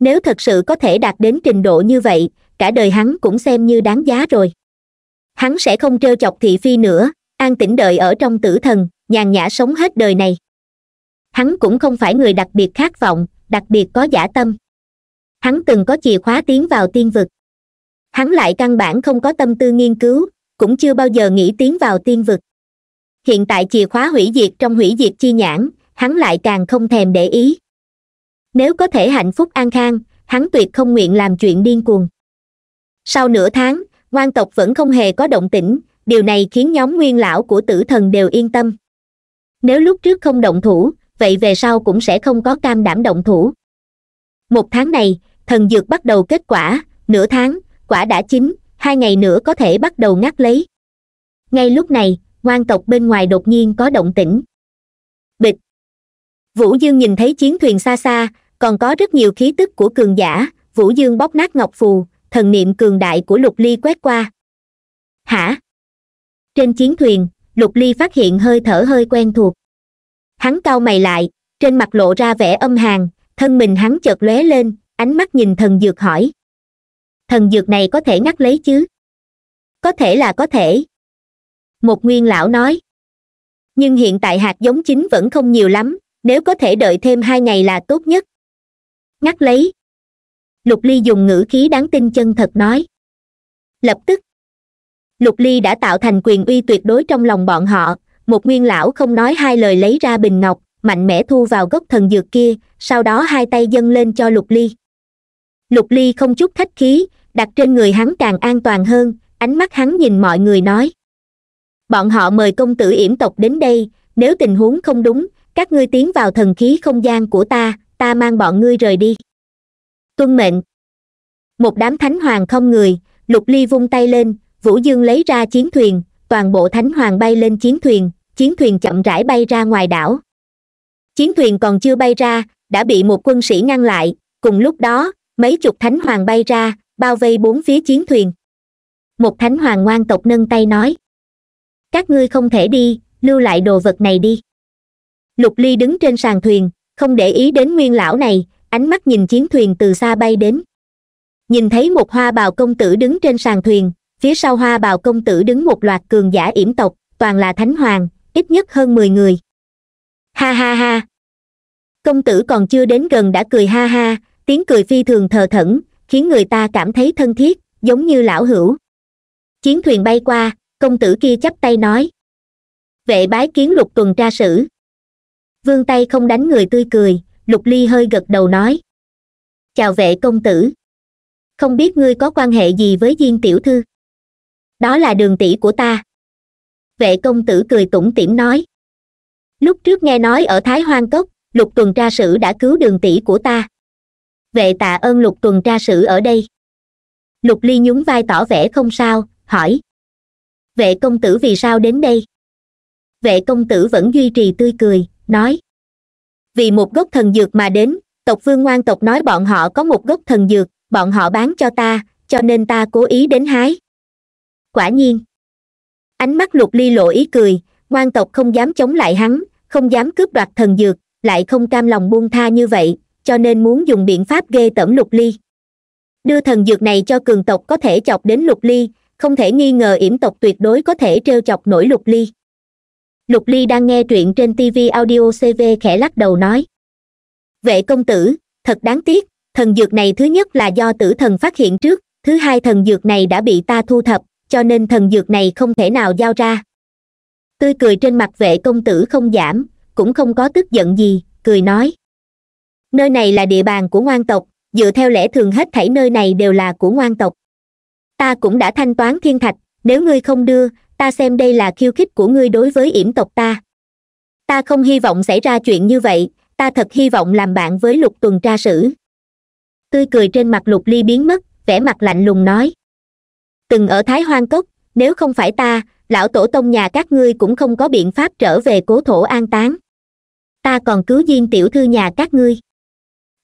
[SPEAKER 1] nếu thật sự có thể đạt đến trình độ như vậy cả đời hắn cũng xem như đáng giá rồi hắn sẽ không t chọc thị phi nữa an tĩnh đợi ở trong tử thần nhàn nhã sống hết đời này hắn cũng không phải người đặc biệt khát vọng đặc biệt có giả tâm hắn từng có chìa khóa tiến vào tiên vực hắn lại căn bản không có tâm tư nghiên cứu cũng chưa bao giờ nghĩ tiến vào tiên vực hiện tại chìa khóa hủy diệt trong hủy diệt chi nhãn hắn lại càng không thèm để ý nếu có thể hạnh phúc an khang hắn tuyệt không nguyện làm chuyện điên cuồng sau nửa tháng quan tộc vẫn không hề có động tĩnh điều này khiến nhóm nguyên lão của tử thần đều yên tâm nếu lúc trước không động thủ vậy về sau cũng sẽ không có cam đảm động thủ một tháng này thần dược bắt đầu kết quả nửa tháng quả đã chín hai ngày nữa có thể bắt đầu ngắt lấy ngay lúc này quan tộc bên ngoài đột nhiên có động tĩnh bịch vũ dương nhìn thấy chiến thuyền xa xa còn có rất nhiều khí tức của cường giả vũ dương bóc nát ngọc phù thần niệm cường đại của lục ly quét qua hả trên chiến thuyền lục ly phát hiện hơi thở hơi quen thuộc hắn cau mày lại trên mặt lộ ra vẻ âm hàn thân mình hắn chợt lóe lên ánh mắt nhìn thần dược hỏi thần dược này có thể ngắt lấy chứ có thể là có thể một nguyên lão nói nhưng hiện tại hạt giống chính vẫn không nhiều lắm nếu có thể đợi thêm hai ngày là tốt nhất ngắt lấy lục ly dùng ngữ khí đáng tin chân thật nói lập tức lục ly đã tạo thành quyền uy tuyệt đối trong lòng bọn họ một nguyên lão không nói hai lời lấy ra bình ngọc mạnh mẽ thu vào gốc thần dược kia sau đó hai tay dâng lên cho lục ly lục ly không chút khách khí đặt trên người hắn càng an toàn hơn ánh mắt hắn nhìn mọi người nói bọn họ mời công tử yểm tộc đến đây nếu tình huống không đúng các ngươi tiến vào thần khí không gian của ta ta mang bọn ngươi rời đi tuân mệnh một đám thánh hoàng không người lục ly vung tay lên vũ dương lấy ra chiến thuyền toàn bộ thánh hoàng bay lên chiến thuyền chiến thuyền chậm rãi bay ra ngoài đảo chiến thuyền còn chưa bay ra đã bị một quân sĩ ngăn lại cùng lúc đó mấy chục thánh hoàng bay ra bao vây bốn phía chiến thuyền một thánh hoàng ngoan tộc nâng tay nói các ngươi không thể đi lưu lại đồ vật này đi lục ly đứng trên sàn thuyền không để ý đến nguyên lão này ánh mắt nhìn chiến thuyền từ xa bay đến nhìn thấy một hoa bào công tử đứng trên sàn thuyền phía sau hoa bào công tử đứng một loạt cường giả yểm tộc toàn là thánh hoàng ít nhất hơn mười người ha ha ha công tử còn chưa đến gần đã cười ha ha tiếng cười phi thường thờ thẫn khiến người ta cảm thấy thân thiết giống như lão hữu chiến thuyền bay qua công tử kia chắp tay nói vệ bái kiến lục tuần tra sử vương tay không đánh người tươi cười lục ly hơi gật đầu nói chào vệ công tử không biết ngươi có quan hệ gì với diên tiểu thư đó là đường tỷ của ta vệ công tử cười tủm tỉm nói lúc trước nghe nói ở thái hoang cốc lục tuần tra sử đã cứu đường tỷ của ta vệ tạ ơn lục tuần tra sử ở đây lục ly nhún vai tỏ vẻ không sao hỏi vệ công tử vì sao đến đây vệ công tử vẫn duy trì tươi cười nói vì một gốc thần dược mà đến tộc vương ngoan tộc nói bọn họ có một gốc thần dược bọn họ bán cho ta cho nên ta cố ý đến hái quả nhiên ánh mắt lục ly lộ ý cười ngoan tộc không dám chống lại hắn không dám cướp đoạt thần dược lại không cam lòng buông tha như vậy cho nên muốn dùng biện pháp ghê tởm lục ly đưa thần dược này cho cường tộc có thể chọc đến lục ly không thể nghi ngờ yểm tộc tuyệt đối có thể t chọc nổi lục ly lục ly đang nghe truyện trên tv audio cv khẽ lắc đầu nói vệ công tử thật đáng tiếc thần dược này thứ nhất là do tử thần phát hiện trước thứ hai thần dược này đã bị ta thu thập cho nên thần dược này không thể nào giao ra tươi cười trên mặt vệ công tử không giảm cũng không có tức giận gì cười nói nơi này là địa bàn của ngoan tộc dựa theo lẽ thường hết thảy nơi này đều là của ngoan tộc ta cũng đã thanh toán thiên thạch nếu ngươi không đưa ta xem đây là khiêu khích của ngươi đối với yểm tộc ta ta không hy vọng xảy ra chuyện như vậy ta thật hy vọng làm bạn với lục tuần tra sử tươi cười trên mặt lục ly biến mất vẻ mặt lạnh lùng nói từng ở thái hoang cốc nếu không phải ta lão tổ tông nhà các ngươi cũng không có biện pháp trở về cố thổ an táng ta còn cứu diên tiểu thư nhà các ngươi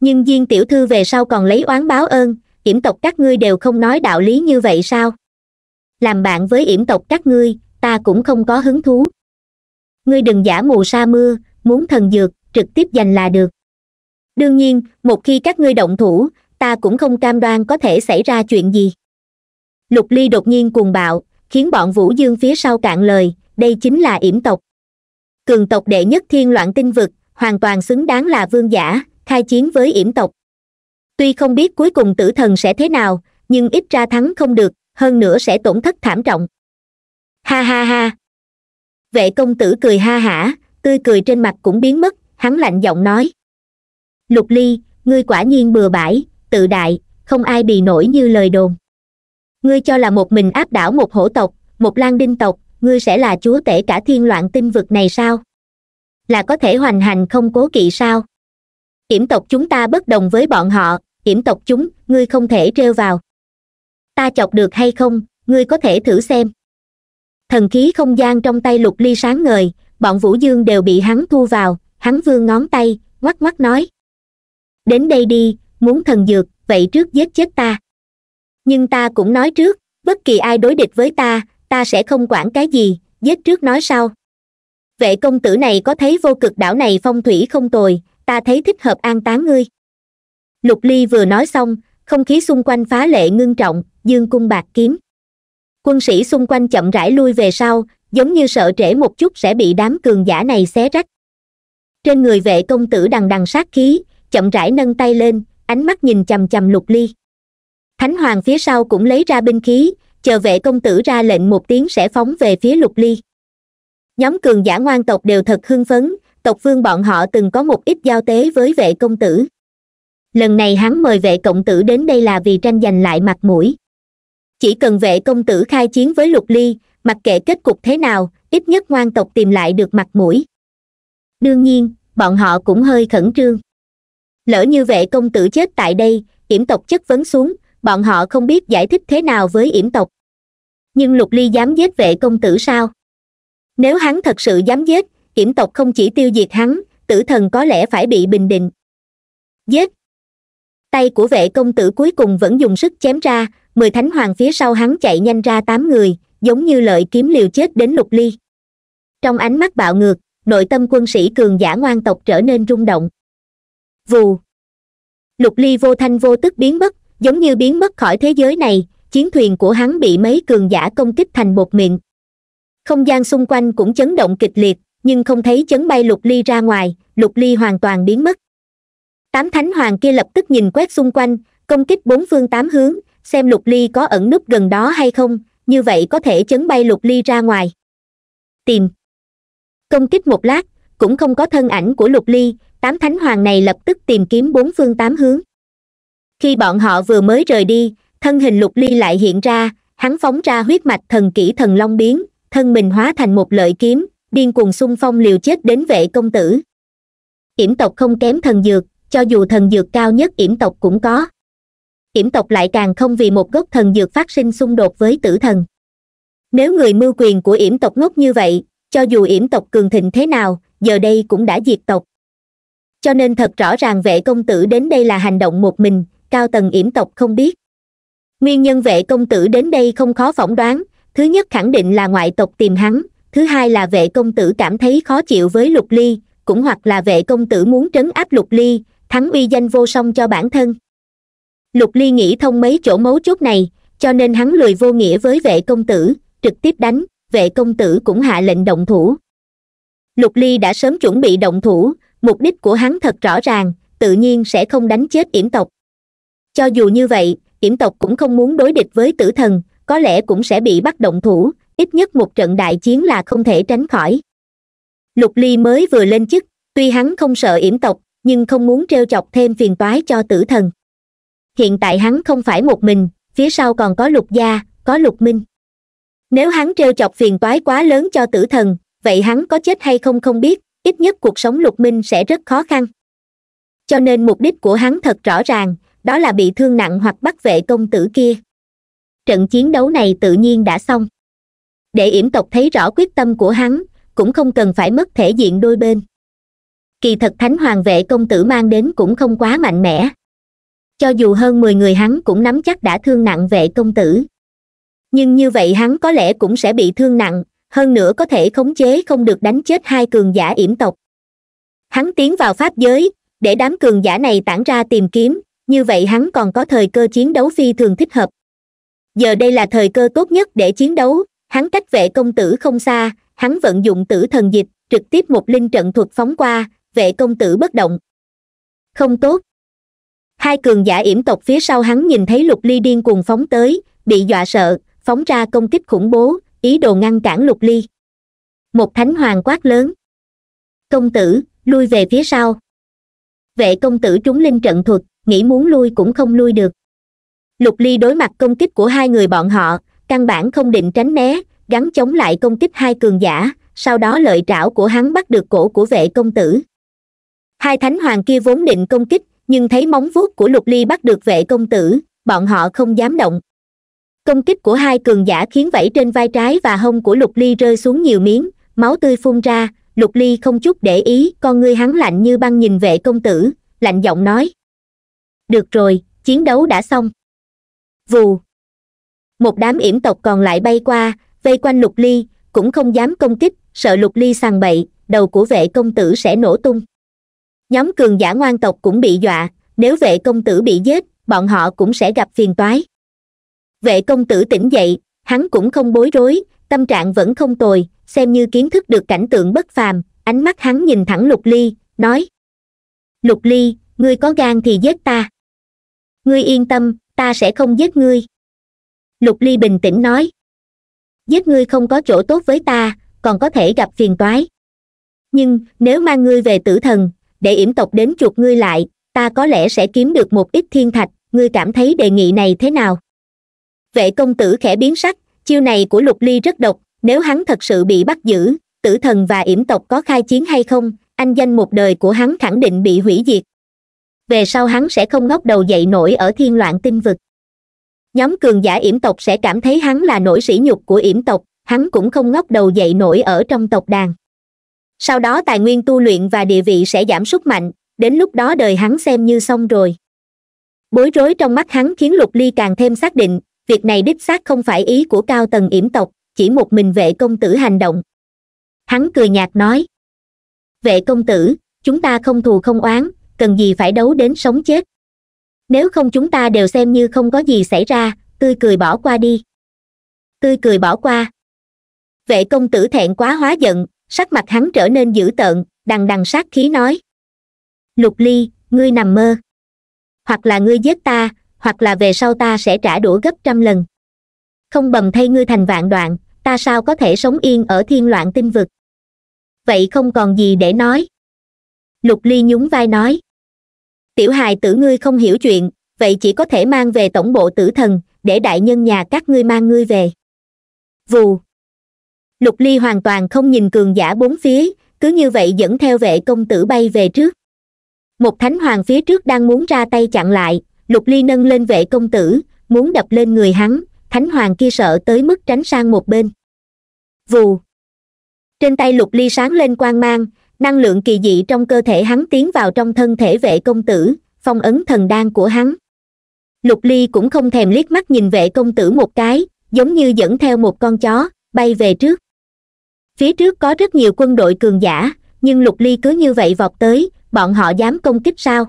[SPEAKER 1] nhưng diên tiểu thư về sau còn lấy oán báo ơn yểm tộc các ngươi đều không nói đạo lý như vậy sao làm bạn với yểm tộc các ngươi ta cũng không có hứng thú ngươi đừng giả mù sa mưa muốn thần dược trực tiếp giành là được đương nhiên một khi các ngươi động thủ ta cũng không cam đoan có thể xảy ra chuyện gì lục ly đột nhiên cuồng bạo khiến bọn vũ dương phía sau cạn lời đây chính là yểm tộc cường tộc đệ nhất thiên loạn tinh vực hoàn toàn xứng đáng là vương giả khai chiến với yểm tộc tuy không biết cuối cùng tử thần sẽ thế nào nhưng ít ra thắng không được hơn nữa sẽ tổn thất thảm trọng ha ha ha vệ công tử cười ha hả tươi cười trên mặt cũng biến mất hắn lạnh giọng nói lục ly ngươi quả nhiên bừa bãi tự đại không ai bị nổi như lời đồn ngươi cho là một mình áp đảo một hổ tộc một lang đinh tộc ngươi sẽ là chúa tể cả thiên loạn tinh vực này sao là có thể hoành hành không cố kỵ sao yểm tộc chúng ta bất đồng với bọn họ yểm tộc chúng ngươi không thể trêu vào ta chọc được hay không ngươi có thể thử xem thần khí không gian trong tay lục ly sáng ngời bọn vũ dương đều bị hắn thu vào hắn vươn ngón tay ngoắc ngoắc nói đến đây đi muốn thần dược vậy trước giết chết ta nhưng ta cũng nói trước bất kỳ ai đối địch với ta ta sẽ không quản cái gì giết trước nói sau vệ công tử này có thấy vô cực đảo này phong thủy không tồi ta thấy thích hợp an táng ngươi lục ly vừa nói xong không khí xung quanh phá lệ ngưng trọng dương cung bạc kiếm quân sĩ xung quanh chậm rãi lui về sau giống như sợ trễ một chút sẽ bị đám cường giả này xé rách trên người vệ công tử đằng đằng sát khí chậm rãi nâng tay lên ánh mắt nhìn chằm chằm lục ly thánh hoàng phía sau cũng lấy ra binh khí chờ vệ công tử ra lệnh một tiếng sẽ phóng về phía lục ly nhóm cường giả ngoan tộc đều thật hưng phấn tộc phương bọn họ từng có một ít giao tế với vệ công tử lần này hắn mời vệ cộng tử đến đây là vì tranh giành lại mặt mũi chỉ cần vệ công tử khai chiến với lục ly mặc kệ kết cục thế nào ít nhất ngoan tộc tìm lại được mặt mũi đương nhiên bọn họ cũng hơi khẩn trương lỡ như vệ công tử chết tại đây yểm tộc chất vấn xuống bọn họ không biết giải thích thế nào với yểm tộc nhưng lục ly dám giết vệ công tử sao nếu hắn thật sự dám giết yểm tộc không chỉ tiêu diệt hắn tử thần có lẽ phải bị bình định giết tay của vệ công tử cuối cùng vẫn dùng sức chém ra mười thánh hoàng phía sau hắn chạy nhanh ra tám người giống như lợi kiếm liều chết đến lục ly trong ánh mắt bạo ngược nội tâm quân sĩ cường giả ngoan tộc trở nên rung động vù lục ly vô thanh vô tức biến mất giống như biến mất khỏi thế giới này chiến thuyền của hắn bị mấy cường giả công kích thành bột miệng không gian xung quanh cũng chấn động kịch liệt nhưng không thấy chấn bay lục ly ra ngoài lục ly hoàn toàn biến mất tám thánh hoàng kia lập tức nhìn quét xung quanh công kích bốn phương tám hướng xem lục ly có ẩn núp gần đó hay không như vậy có thể chấn bay lục ly ra ngoài tìm công kích một lát cũng không có thân ảnh của lục ly tám thánh hoàng này lập tức tìm kiếm bốn phương tám hướng khi bọn họ vừa mới rời đi thân hình lục ly lại hiện ra hắn phóng ra huyết mạch thần kỹ thần long biến thân mình hóa thành một lợi kiếm điên cuồng xung phong liều chết đến vệ công tử yểm tộc không kém thần dược cho dù thần dược cao nhất yểm tộc cũng có hiểm tộc lại càng không vì một gốc thần dược phát sinh xung đột với tử thần nếu người mưu quyền của yểm tộc ngốc như vậy cho dù yểm tộc cường thịnh thế nào giờ đây cũng đã diệt tộc cho nên thật rõ ràng vệ công tử đến đây là hành động một mình cao tầng yểm tộc không biết nguyên nhân vệ công tử đến đây không khó phỏng đoán thứ nhất khẳng định là ngoại tộc tìm hắn thứ hai là vệ công tử cảm thấy khó chịu với lục ly cũng hoặc là vệ công tử muốn trấn áp lục ly thắng uy danh vô song cho bản thân lục ly nghĩ thông mấy chỗ mấu chốt này cho nên hắn lười vô nghĩa với vệ công tử trực tiếp đánh vệ công tử cũng hạ lệnh động thủ lục ly đã sớm chuẩn bị động thủ mục đích của hắn thật rõ ràng tự nhiên sẽ không đánh chết yểm tộc cho dù như vậy yểm tộc cũng không muốn đối địch với tử thần có lẽ cũng sẽ bị bắt động thủ ít nhất một trận đại chiến là không thể tránh khỏi lục ly mới vừa lên chức tuy hắn không sợ yểm tộc nhưng không muốn t chọc thêm phiền toái cho tử thần hiện tại hắn không phải một mình phía sau còn có lục gia có lục minh nếu hắn t chọc phiền toái quá lớn cho tử thần vậy hắn có chết hay không không biết ít nhất cuộc sống lục minh sẽ rất khó khăn cho nên mục đích của hắn thật rõ ràng đó là bị thương nặng hoặc bắt vệ công tử kia trận chiến đấu này tự nhiên đã xong để yểm tộc thấy rõ quyết tâm của hắn cũng không cần phải mất thể diện đôi bên kỳ thật thánh hoàng vệ công tử mang đến cũng không quá mạnh mẽ cho dù hơn mười người hắn cũng nắm chắc đã thương nặng vệ công tử nhưng như vậy hắn có lẽ cũng sẽ bị thương nặng hơn nữa có thể khống chế không được đánh chết hai cường giả yểm tộc hắn tiến vào pháp giới để đám cường giả này tản ra tìm kiếm như vậy hắn còn có thời cơ chiến đấu phi thường thích hợp giờ đây là thời cơ tốt nhất để chiến đấu hắn cách vệ công tử không xa hắn vận dụng tử thần dịch trực tiếp một linh trận thuật phóng qua vệ công tử bất động không tốt hai cường giả yểm tộc phía sau hắn nhìn thấy lục ly điên cuồng phóng tới bị dọa sợ phóng ra công kích khủng bố ý đồ ngăn cản lục ly một thánh hoàng quát lớn công tử lui về phía sau vệ công tử trúng linh trận thuật nghĩ muốn lui cũng không lui được lục ly đối mặt công kích của hai người bọn họ căn bản không định tránh né gắn chống lại công kích hai cường giả sau đó lợi trảo của hắn bắt được cổ của vệ công tử hai thánh hoàng kia vốn định công kích nhưng thấy móng vuốt của lục ly bắt được vệ công tử bọn họ không dám động công kích của hai cường giả khiến vẫy trên vai trái và hông của lục ly rơi xuống nhiều miếng máu tươi phun ra lục ly không chút để ý con ngươi hắn lạnh như băng nhìn vệ công tử lạnh giọng nói được rồi chiến đấu đã xong vù một đám yểm tộc còn lại bay qua vây quanh lục ly cũng không dám công kích sợ lục ly sàng bậy đầu của vệ công tử sẽ nổ tung nhóm cường giả ngoan tộc cũng bị dọa nếu vệ công tử bị giết bọn họ cũng sẽ gặp phiền toái vệ công tử tỉnh dậy hắn cũng không bối rối tâm trạng vẫn không tồi xem như kiến thức được cảnh tượng bất phàm ánh mắt hắn nhìn thẳng lục ly nói lục ly ngươi có gan thì giết ta ngươi yên tâm ta sẽ không giết ngươi lục ly bình tĩnh nói giết ngươi không có chỗ tốt với ta còn có thể gặp phiền toái nhưng nếu mang ngươi về tử thần để yểm tộc đến chuột ngươi lại ta có lẽ sẽ kiếm được một ít thiên thạch ngươi cảm thấy đề nghị này thế nào vệ công tử khẽ biến sắc chiêu này của lục ly rất độc nếu hắn thật sự bị bắt giữ tử thần và yểm tộc có khai chiến hay không anh danh một đời của hắn khẳng định bị hủy diệt về sau hắn sẽ không ngóc đầu dậy nổi ở thiên loạn tinh vực nhóm cường giả yểm tộc sẽ cảm thấy hắn là nỗi sỉ nhục của yểm tộc hắn cũng không ngóc đầu dậy nổi ở trong tộc đàn sau đó tài nguyên tu luyện và địa vị sẽ giảm sút mạnh đến lúc đó đời hắn xem như xong rồi bối rối trong mắt hắn khiến lục ly càng thêm xác định việc này đích xác không phải ý của cao tầng yểm tộc chỉ một mình vệ công tử hành động hắn cười nhạt nói vệ công tử chúng ta không thù không oán cần gì phải đấu đến sống chết nếu không chúng ta đều xem như không có gì xảy ra tươi cười bỏ qua đi tươi cười bỏ qua vệ công tử thẹn quá hóa giận sắc mặt hắn trở nên dữ tợn đằng đằng sát khí nói lục ly ngươi nằm mơ hoặc là ngươi giết ta hoặc là về sau ta sẽ trả đũa gấp trăm lần không bầm thay ngươi thành vạn đoạn ta sao có thể sống yên ở thiên loạn tinh vực vậy không còn gì để nói lục ly nhún vai nói tiểu hài tử ngươi không hiểu chuyện vậy chỉ có thể mang về tổng bộ tử thần để đại nhân nhà các ngươi mang ngươi về vù lục ly hoàn toàn không nhìn cường giả bốn phía cứ như vậy dẫn theo vệ công tử bay về trước một thánh hoàng phía trước đang muốn ra tay chặn lại lục ly nâng lên vệ công tử muốn đập lên người hắn thánh hoàng kia sợ tới mức tránh sang một bên vù trên tay lục ly sáng lên quang mang năng lượng kỳ dị trong cơ thể hắn tiến vào trong thân thể vệ công tử phong ấn thần đan của hắn lục ly cũng không thèm liếc mắt nhìn vệ công tử một cái giống như dẫn theo một con chó bay về trước phía trước có rất nhiều quân đội cường giả nhưng lục ly cứ như vậy vọt tới bọn họ dám công kích sao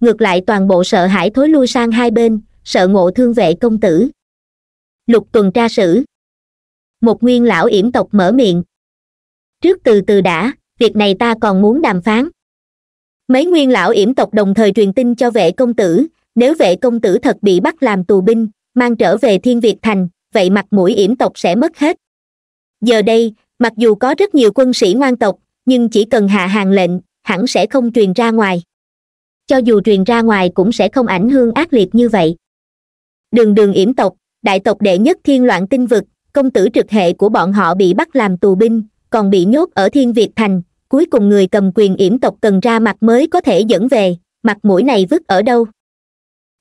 [SPEAKER 1] ngược lại toàn bộ sợ hãi thối lui sang hai bên sợ ngộ thương vệ công tử lục tuần tra sử một nguyên lão yểm tộc mở miệng trước từ từ đã việc này ta còn muốn đàm phán mấy nguyên lão yểm tộc đồng thời truyền tin cho vệ công tử nếu vệ công tử thật bị bắt làm tù binh mang trở về thiên việt thành vậy mặt mũi yểm tộc sẽ mất hết giờ đây mặc dù có rất nhiều quân sĩ ngoan tộc nhưng chỉ cần hạ hàng lệnh hẳn sẽ không truyền ra ngoài cho dù truyền ra ngoài cũng sẽ không ảnh hưởng ác liệt như vậy đường đường yểm tộc đại tộc đệ nhất thiên loạn tinh vực công tử trực hệ của bọn họ bị bắt làm tù binh còn bị nhốt ở thiên việt thành cuối cùng người cầm quyền yểm tộc cần ra mặt mới có thể dẫn về mặt mũi này vứt ở đâu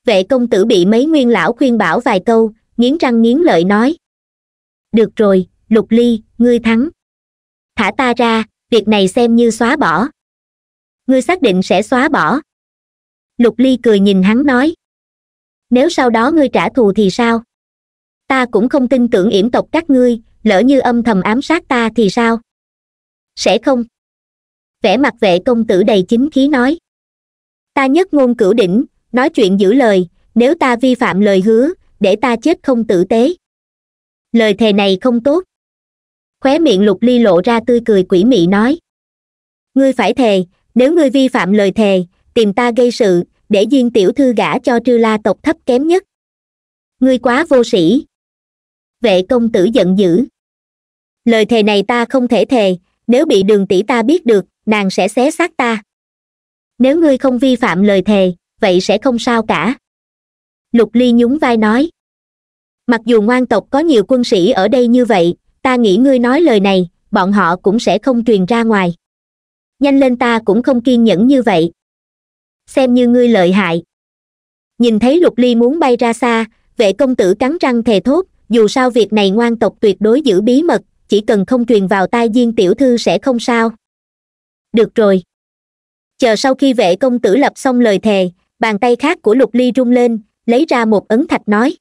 [SPEAKER 1] vệ công tử bị mấy nguyên lão khuyên bảo vài câu nghiến răng nghiến lợi nói được rồi lục ly ngươi thắng thả ta ra việc này xem như xóa bỏ ngươi xác định sẽ xóa bỏ lục ly cười nhìn hắn nói nếu sau đó ngươi trả thù thì sao ta cũng không tin tưởng yểm tộc các ngươi lỡ như âm thầm ám sát ta thì sao sẽ không vẻ mặt vệ công tử đầy chính khí nói ta nhất ngôn cửu đỉnh nói chuyện giữ lời nếu ta vi phạm lời hứa để ta chết không tử tế lời thề này không tốt khóe miệng lục ly lộ ra tươi cười quỷ mị nói ngươi phải thề nếu ngươi vi phạm lời thề tìm ta gây sự để diên tiểu thư gả cho trư la tộc thấp kém nhất ngươi quá vô sĩ vệ công tử giận dữ lời thề này ta không thể thề nếu bị đường tỷ ta biết được nàng sẽ xé xác ta nếu ngươi không vi phạm lời thề vậy sẽ không sao cả lục ly nhún vai nói mặc dù ngoan tộc có nhiều quân sĩ ở đây như vậy ta nghĩ ngươi nói lời này bọn họ cũng sẽ không truyền ra ngoài nhanh lên ta cũng không kiên nhẫn như vậy xem như ngươi lợi hại nhìn thấy lục ly muốn bay ra xa vệ công tử cắn răng thề thốt dù sao việc này ngoan tộc tuyệt đối giữ bí mật chỉ cần không truyền vào tai diên tiểu thư sẽ không sao được rồi chờ sau khi vệ công tử lập xong lời thề bàn tay khác của lục ly rung lên lấy ra một ấn thạch nói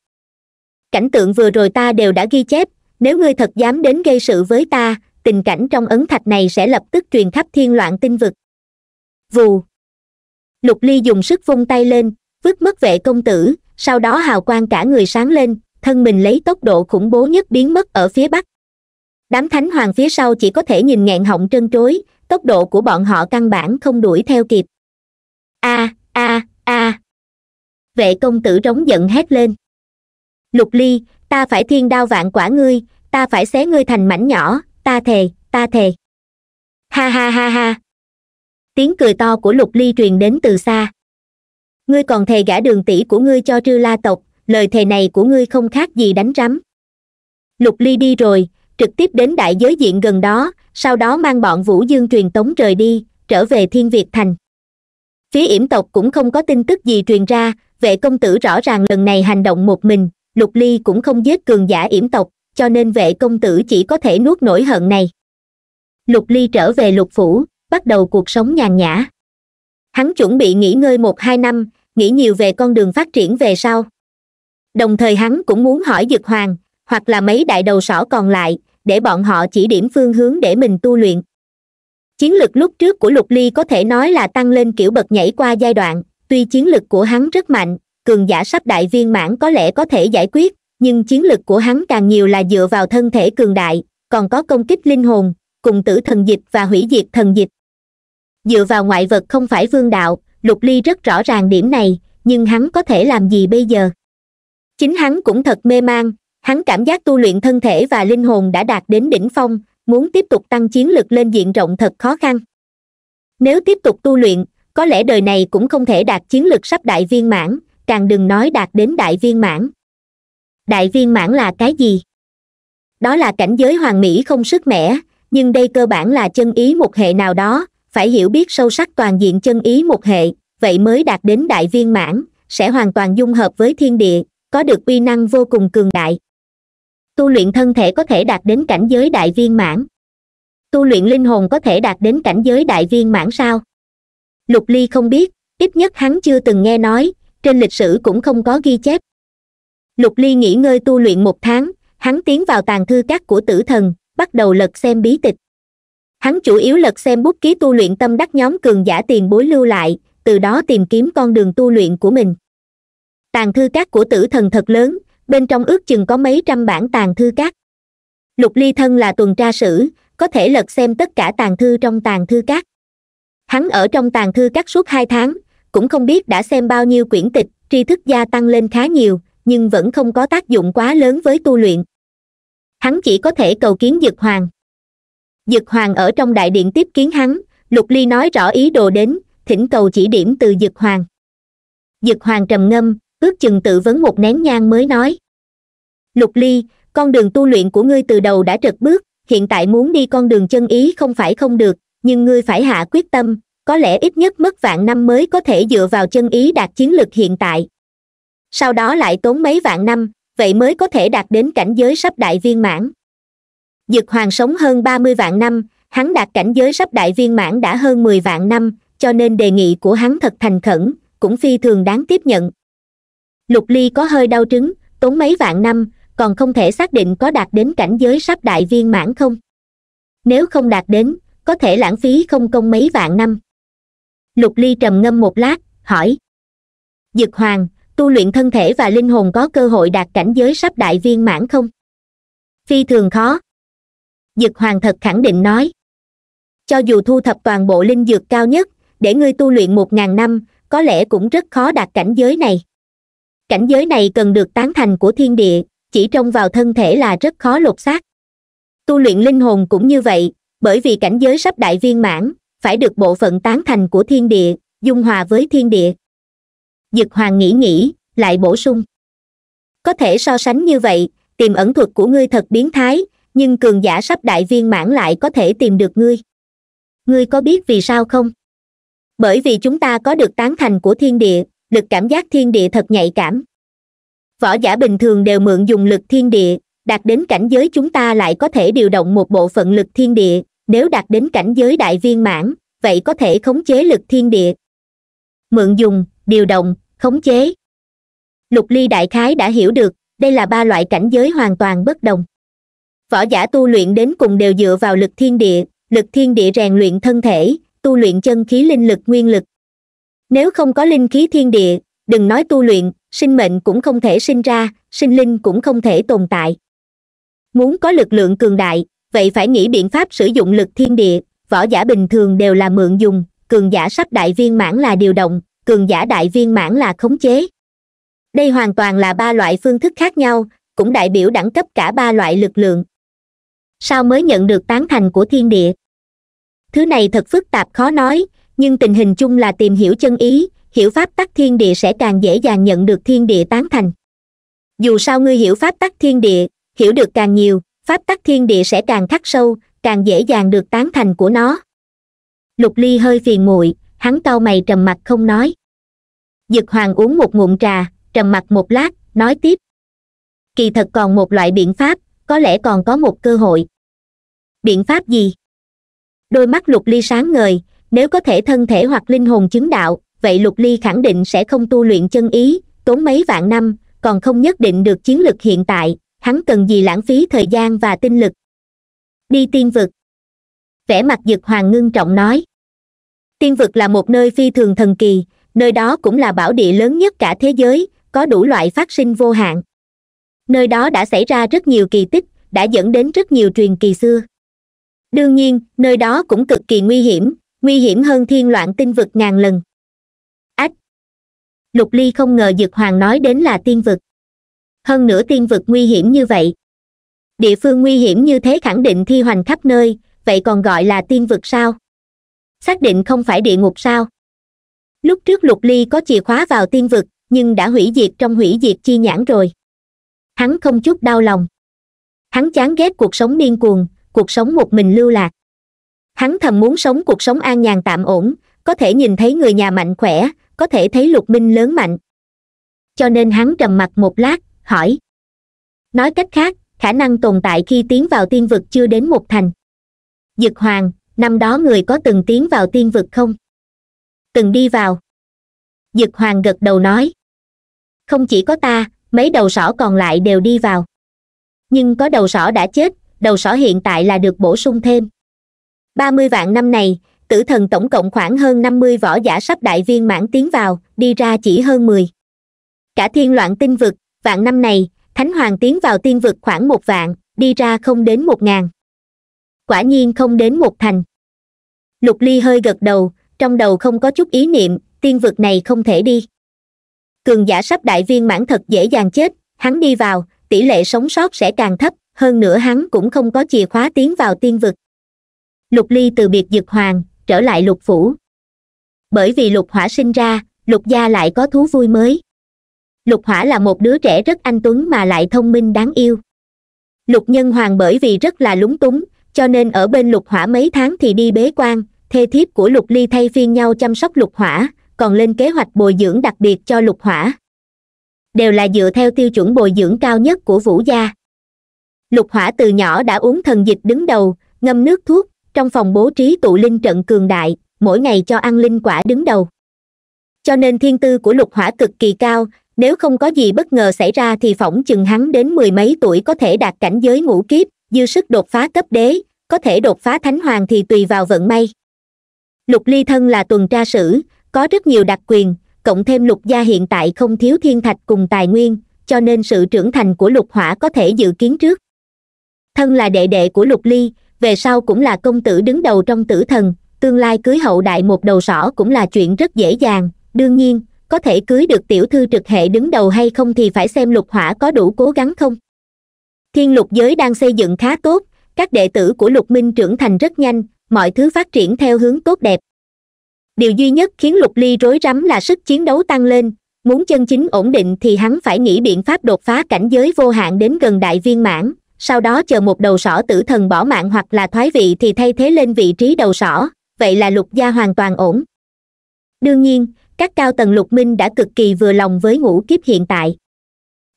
[SPEAKER 1] cảnh tượng vừa rồi ta đều đã ghi chép nếu ngươi thật dám đến gây sự với ta tình cảnh trong ấn thạch này sẽ lập tức truyền khắp thiên loạn tinh vực vù lục ly dùng sức vung tay lên vứt mất vệ công tử sau đó hào quang cả người sáng lên thân mình lấy tốc độ khủng bố nhất biến mất ở phía bắc đám thánh hoàng phía sau chỉ có thể nhìn nghẹn họng trân trối tốc độ của bọn họ căn bản không đuổi theo kịp a a a vệ công tử rống giận hét lên lục ly ta phải thiên đao vạn quả ngươi ta phải xé ngươi thành mảnh nhỏ ta thề ta thề ha ha ha ha tiếng cười to của lục ly truyền đến từ xa ngươi còn thề gã đường tỷ của ngươi cho trư la tộc lời thề này của ngươi không khác gì đánh rắm lục ly đi rồi trực tiếp đến đại giới diện gần đó sau đó mang bọn vũ dương truyền tống trời đi trở về thiên việt thành phía yểm tộc cũng không có tin tức gì truyền ra vệ công tử rõ ràng lần này hành động một mình lục ly cũng không giết cường giả yểm tộc cho nên vệ công tử chỉ có thể nuốt nổi hận này lục ly trở về lục phủ bắt đầu cuộc sống nhàn nhã hắn chuẩn bị nghỉ ngơi một hai năm nghĩ nhiều về con đường phát triển về sau đồng thời hắn cũng muốn hỏi dực hoàng hoặc là mấy đại đầu sỏ còn lại để bọn họ chỉ điểm phương hướng để mình tu luyện chiến lược lúc trước của lục ly có thể nói là tăng lên kiểu bậc nhảy qua giai đoạn tuy chiến lược của hắn rất mạnh cường giả sắp đại viên mãn có lẽ có thể giải quyết nhưng chiến lực của hắn càng nhiều là dựa vào thân thể cường đại còn có công kích linh hồn cùng tử thần dịch và hủy diệt thần dịch dựa vào ngoại vật không phải vương đạo lục ly rất rõ ràng điểm này nhưng hắn có thể làm gì bây giờ chính hắn cũng thật mê man hắn cảm giác tu luyện thân thể và linh hồn đã đạt đến đỉnh phong muốn tiếp tục tăng chiến lực lên diện rộng thật khó khăn nếu tiếp tục tu luyện có lẽ đời này cũng không thể đạt chiến lực sắp đại viên mãn càng đừng nói đạt đến đại viên mãn đại viên mãn là cái gì đó là cảnh giới hoàng mỹ không sức mẻ nhưng đây cơ bản là chân ý một hệ nào đó phải hiểu biết sâu sắc toàn diện chân ý một hệ vậy mới đạt đến đại viên mãn sẽ hoàn toàn dung hợp với thiên địa có được uy năng vô cùng cường đại tu luyện thân thể có thể đạt đến cảnh giới đại viên mãn tu luyện linh hồn có thể đạt đến cảnh giới đại viên mãn sao lục ly không biết ít nhất hắn chưa từng nghe nói trên lịch sử cũng không có ghi chép lục ly nghỉ ngơi tu luyện một tháng hắn tiến vào tàng thư các của tử thần bắt đầu lật xem bí tịch hắn chủ yếu lật xem bút ký tu luyện tâm đắc nhóm cường giả tiền bối lưu lại từ đó tìm kiếm con đường tu luyện của mình Tàng thư các của tử thần thật lớn bên trong ước chừng có mấy trăm bản tàng thư các lục ly thân là tuần tra sử có thể lật xem tất cả tàng thư trong tàng thư các hắn ở trong tàng thư các suốt hai tháng cũng không biết đã xem bao nhiêu quyển tịch tri thức gia tăng lên khá nhiều nhưng vẫn không có tác dụng quá lớn với tu luyện hắn chỉ có thể cầu kiến dực hoàng dực hoàng ở trong đại điện tiếp kiến hắn lục ly nói rõ ý đồ đến thỉnh cầu chỉ điểm từ dực hoàng dực hoàng trầm ngâm ước chừng tự vấn một nén nhang mới nói lục ly con đường tu luyện của ngươi từ đầu đã trật bước hiện tại muốn đi con đường chân ý không phải không được nhưng ngươi phải hạ quyết tâm có lẽ ít nhất mất vạn năm mới có thể dựa vào chân ý đạt chiến lược hiện tại sau đó lại tốn mấy vạn năm vậy mới có thể đạt đến cảnh giới sắp đại viên mãn dực hoàng sống hơn ba mươi vạn năm hắn đạt cảnh giới sắp đại viên mãn đã hơn mười vạn năm cho nên đề nghị của hắn thật thành khẩn cũng phi thường đáng tiếp nhận lục ly có hơi đau trứng tốn mấy vạn năm còn không thể xác định có đạt đến cảnh giới sắp đại viên mãn không nếu không đạt đến có thể lãng phí không công mấy vạn năm lục ly trầm ngâm một lát hỏi dực hoàng tu luyện thân thể và linh hồn có cơ hội đạt cảnh giới sắp đại viên mãn không phi thường khó dực hoàng thật khẳng định nói cho dù thu thập toàn bộ linh dược cao nhất để ngươi tu luyện một ngàn năm có lẽ cũng rất khó đạt cảnh giới này cảnh giới này cần được tán thành của thiên địa chỉ trông vào thân thể là rất khó lột xác tu luyện linh hồn cũng như vậy bởi vì cảnh giới sắp đại viên mãn phải được bộ phận tán thành của thiên địa dung hòa với thiên địa dực hoàng nghĩ nghĩ lại bổ sung có thể so sánh như vậy tìm ẩn thuật của ngươi thật biến thái nhưng cường giả sắp đại viên mãn lại có thể tìm được ngươi ngươi có biết vì sao không bởi vì chúng ta có được tán thành của thiên địa lực cảm giác thiên địa thật nhạy cảm võ giả bình thường đều mượn dùng lực thiên địa đạt đến cảnh giới chúng ta lại có thể điều động một bộ phận lực thiên địa nếu đạt đến cảnh giới đại viên mãn vậy có thể khống chế lực thiên địa mượn dùng điều động khống chế lục ly đại khái đã hiểu được đây là ba loại cảnh giới hoàn toàn bất đồng võ giả tu luyện đến cùng đều dựa vào lực thiên địa lực thiên địa rèn luyện thân thể tu luyện chân khí linh lực nguyên lực nếu không có linh khí thiên địa đừng nói tu luyện sinh mệnh cũng không thể sinh ra sinh linh cũng không thể tồn tại muốn có lực lượng cường đại vậy phải nghĩ biện pháp sử dụng lực thiên địa võ giả bình thường đều là mượn dùng cường giả sắp đại viên mãn là điều động cường giả đại viên mãn là khống chế đây hoàn toàn là ba loại phương thức khác nhau cũng đại biểu đẳng cấp cả ba loại lực lượng sao mới nhận được tán thành của thiên địa thứ này thật phức tạp khó nói nhưng tình hình chung là tìm hiểu chân ý hiểu pháp tắc thiên địa sẽ càng dễ dàng nhận được thiên địa tán thành dù sao ngươi hiểu pháp tắc thiên địa hiểu được càng nhiều pháp tắc thiên địa sẽ càng khắc sâu càng dễ dàng được tán thành của nó lục ly hơi phiền muội hắn cau mày trầm mặt không nói dực hoàng uống một ngụm trà trầm mặt một lát nói tiếp kỳ thật còn một loại biện pháp có lẽ còn có một cơ hội biện pháp gì đôi mắt lục ly sáng ngời nếu có thể thân thể hoặc linh hồn chứng đạo vậy lục ly khẳng định sẽ không tu luyện chân ý tốn mấy vạn năm còn không nhất định được chiến lực hiện tại hắn cần gì lãng phí thời gian và tinh lực đi tiên vực vẻ mặt dực hoàng ngưng trọng nói tiên vực là một nơi phi thường thần kỳ nơi đó cũng là bảo địa lớn nhất cả thế giới có đủ loại phát sinh vô hạn nơi đó đã xảy ra rất nhiều kỳ tích đã dẫn đến rất nhiều truyền kỳ xưa đương nhiên nơi đó cũng cực kỳ nguy hiểm nguy hiểm hơn thiên loạn tinh vực ngàn lần ách lục ly không ngờ dực hoàng nói đến là tiên vực hơn nữa tiên vực nguy hiểm như vậy địa phương nguy hiểm như thế khẳng định thi hoành khắp nơi vậy còn gọi là tiên vực sao xác định không phải địa ngục sao lúc trước lục ly có chìa khóa vào tiên vực nhưng đã hủy diệt trong hủy diệt chi nhãn rồi hắn không chút đau lòng hắn chán ghét cuộc sống điên cuồng cuộc sống một mình lưu lạc hắn thầm muốn sống cuộc sống an nhàn tạm ổn có thể nhìn thấy người nhà mạnh khỏe có thể thấy lục minh lớn mạnh cho nên hắn trầm mặt một lát hỏi nói cách khác khả năng tồn tại khi tiến vào tiên vực chưa đến một thành dực hoàng năm đó người có từng tiến vào tiên vực không từng đi vào dực hoàng gật đầu nói không chỉ có ta mấy đầu sỏ còn lại đều đi vào nhưng có đầu sỏ đã chết đầu sỏ hiện tại là được bổ sung thêm ba mươi vạn năm này tử thần tổng cộng khoảng hơn năm mươi võ giả sắp đại viên mãn tiến vào đi ra chỉ hơn mười cả thiên loạn tinh vực vạn năm này thánh hoàng tiến vào tiên vực khoảng một vạn đi ra không đến một ngàn quả nhiên không đến một thành lục ly hơi gật đầu trong đầu không có chút ý niệm tiên vực này không thể đi cường giả sắp đại viên mãn thật dễ dàng chết hắn đi vào tỷ lệ sống sót sẽ càng thấp hơn nữa hắn cũng không có chìa khóa tiến vào tiên vực lục ly từ biệt dực hoàng trở lại lục phủ bởi vì lục hỏa sinh ra lục gia lại có thú vui mới lục hỏa là một đứa trẻ rất anh tuấn mà lại thông minh đáng yêu lục nhân hoàng bởi vì rất là lúng túng cho nên ở bên lục hỏa mấy tháng thì đi bế quan thê thiếp của lục ly thay phiên nhau chăm sóc lục hỏa còn lên kế hoạch bồi dưỡng đặc biệt cho lục hỏa đều là dựa theo tiêu chuẩn bồi dưỡng cao nhất của vũ gia lục hỏa từ nhỏ đã uống thần dịch đứng đầu ngâm nước thuốc trong phòng bố trí tụ linh trận cường đại mỗi ngày cho ăn linh quả đứng đầu cho nên thiên tư của lục hỏa cực kỳ cao nếu không có gì bất ngờ xảy ra thì phỏng chừng hắn đến mười mấy tuổi có thể đạt cảnh giới ngũ kiếp dư sức đột phá cấp đế có thể đột phá thánh hoàng thì tùy vào vận may lục ly thân là tuần tra sử có rất nhiều đặc quyền cộng thêm lục gia hiện tại không thiếu thiên thạch cùng tài nguyên cho nên sự trưởng thành của lục hỏa có thể dự kiến trước thân là đệ đệ của lục ly về sau cũng là công tử đứng đầu trong tử thần tương lai cưới hậu đại một đầu sỏ cũng là chuyện rất dễ dàng đương nhiên có thể cưới được tiểu thư trực hệ đứng đầu hay không thì phải xem lục hỏa có đủ cố gắng không thiên lục giới đang xây dựng khá tốt các đệ tử của lục minh trưởng thành rất nhanh mọi thứ phát triển theo hướng tốt đẹp điều duy nhất khiến lục ly rối rắm là sức chiến đấu tăng lên muốn chân chính ổn định thì hắn phải nghĩ biện pháp đột phá cảnh giới vô hạn đến gần đại viên mãn sau đó chờ một đầu sỏ tử thần bỏ mạng hoặc là thoái vị thì thay thế lên vị trí đầu sỏ vậy là lục gia hoàn toàn ổn đương nhiên các cao tầng lục minh đã cực kỳ vừa lòng với ngũ kiếp hiện tại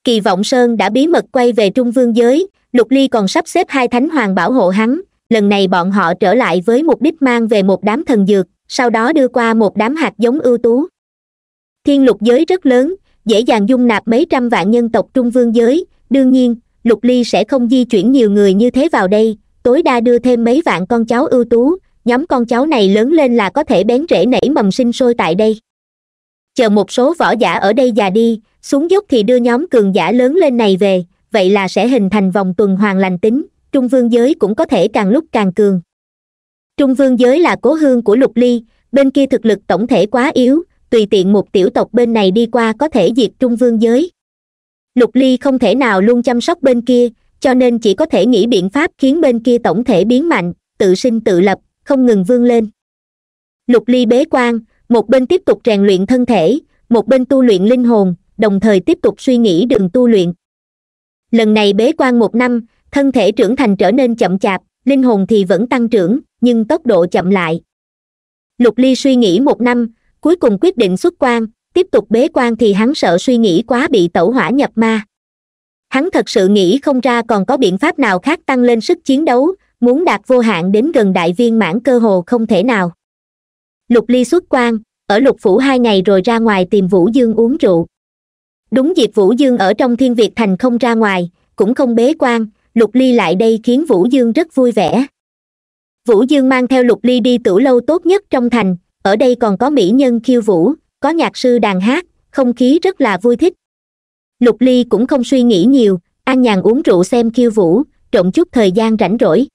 [SPEAKER 1] kỳ vọng sơn đã bí mật quay về trung vương giới lục ly còn sắp xếp hai thánh hoàng bảo hộ hắn lần này bọn họ trở lại với mục đích mang về một đám thần dược sau đó đưa qua một đám hạt giống ưu tú thiên lục giới rất lớn dễ dàng dung nạp mấy trăm vạn nhân tộc trung vương giới đương nhiên lục ly sẽ không di chuyển nhiều người như thế vào đây tối đa đưa thêm mấy vạn con cháu ưu tú nhóm con cháu này lớn lên là có thể bén rễ nảy mầm sinh sôi tại đây chờ một số võ giả ở đây già đi xuống dốc thì đưa nhóm cường giả lớn lên này về vậy là sẽ hình thành vòng tuần hoàn lành tính trung vương giới cũng có thể càng lúc càng cường trung vương giới là cố hương của lục ly bên kia thực lực tổng thể quá yếu tùy tiện một tiểu tộc bên này đi qua có thể diệt trung vương giới lục ly không thể nào luôn chăm sóc bên kia cho nên chỉ có thể nghĩ biện pháp khiến bên kia tổng thể biến mạnh tự sinh tự lập không ngừng vươn lên lục ly bế quan một bên tiếp tục rèn luyện thân thể một bên tu luyện linh hồn đồng thời tiếp tục suy nghĩ đường tu luyện lần này bế quan một năm thân thể trưởng thành trở nên chậm chạp linh hồn thì vẫn tăng trưởng nhưng tốc độ chậm lại lục ly suy nghĩ một năm cuối cùng quyết định xuất quan tiếp tục bế quan thì hắn sợ suy nghĩ quá bị tẩu hỏa nhập ma hắn thật sự nghĩ không ra còn có biện pháp nào khác tăng lên sức chiến đấu muốn đạt vô hạn đến gần đại viên mãn cơ hồ không thể nào lục ly xuất quan ở lục phủ hai ngày rồi ra ngoài tìm vũ dương uống rượu đúng dịp vũ dương ở trong thiên việt thành không ra ngoài cũng không bế quan lục ly lại đây khiến vũ dương rất vui vẻ vũ dương mang theo lục ly đi tử lâu tốt nhất trong thành ở đây còn có mỹ nhân khiêu vũ có nhạc sư đàn hát không khí rất là vui thích lục ly cũng không suy nghĩ nhiều an nhàn uống rượu xem khiêu vũ trộn chút thời gian rảnh rỗi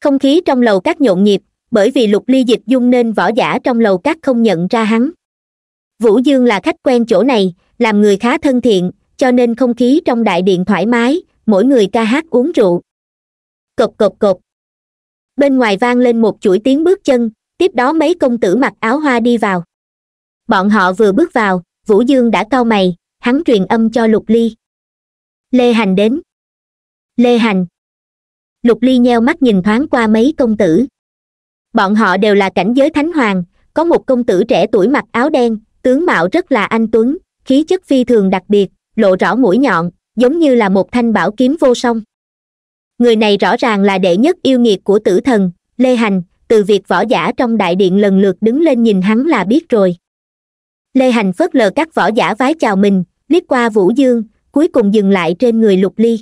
[SPEAKER 1] không khí trong lầu các nhộn nhịp bởi vì lục ly dịch dung nên võ giả trong lầu các không nhận ra hắn vũ dương là khách quen chỗ này làm người khá thân thiện cho nên không khí trong đại điện thoải mái mỗi người ca hát uống rượu cộc cộc cộc bên ngoài vang lên một chuỗi tiếng bước chân tiếp đó mấy công tử mặc áo hoa đi vào bọn họ vừa bước vào vũ dương đã cau mày hắn truyền âm cho lục ly lê hành đến lê hành lục ly nheo mắt nhìn thoáng qua mấy công tử bọn họ đều là cảnh giới thánh hoàng có một công tử trẻ tuổi mặc áo đen tướng mạo rất là anh tuấn khí chất phi thường đặc biệt lộ rõ mũi nhọn giống như là một thanh bảo kiếm vô song người này rõ ràng là đệ nhất yêu nghiệt của tử thần lê hành từ việc võ giả trong đại điện lần lượt đứng lên nhìn hắn là biết rồi lê hành phớt lờ các võ giả vái chào mình liếc qua vũ dương cuối cùng dừng lại trên người lục ly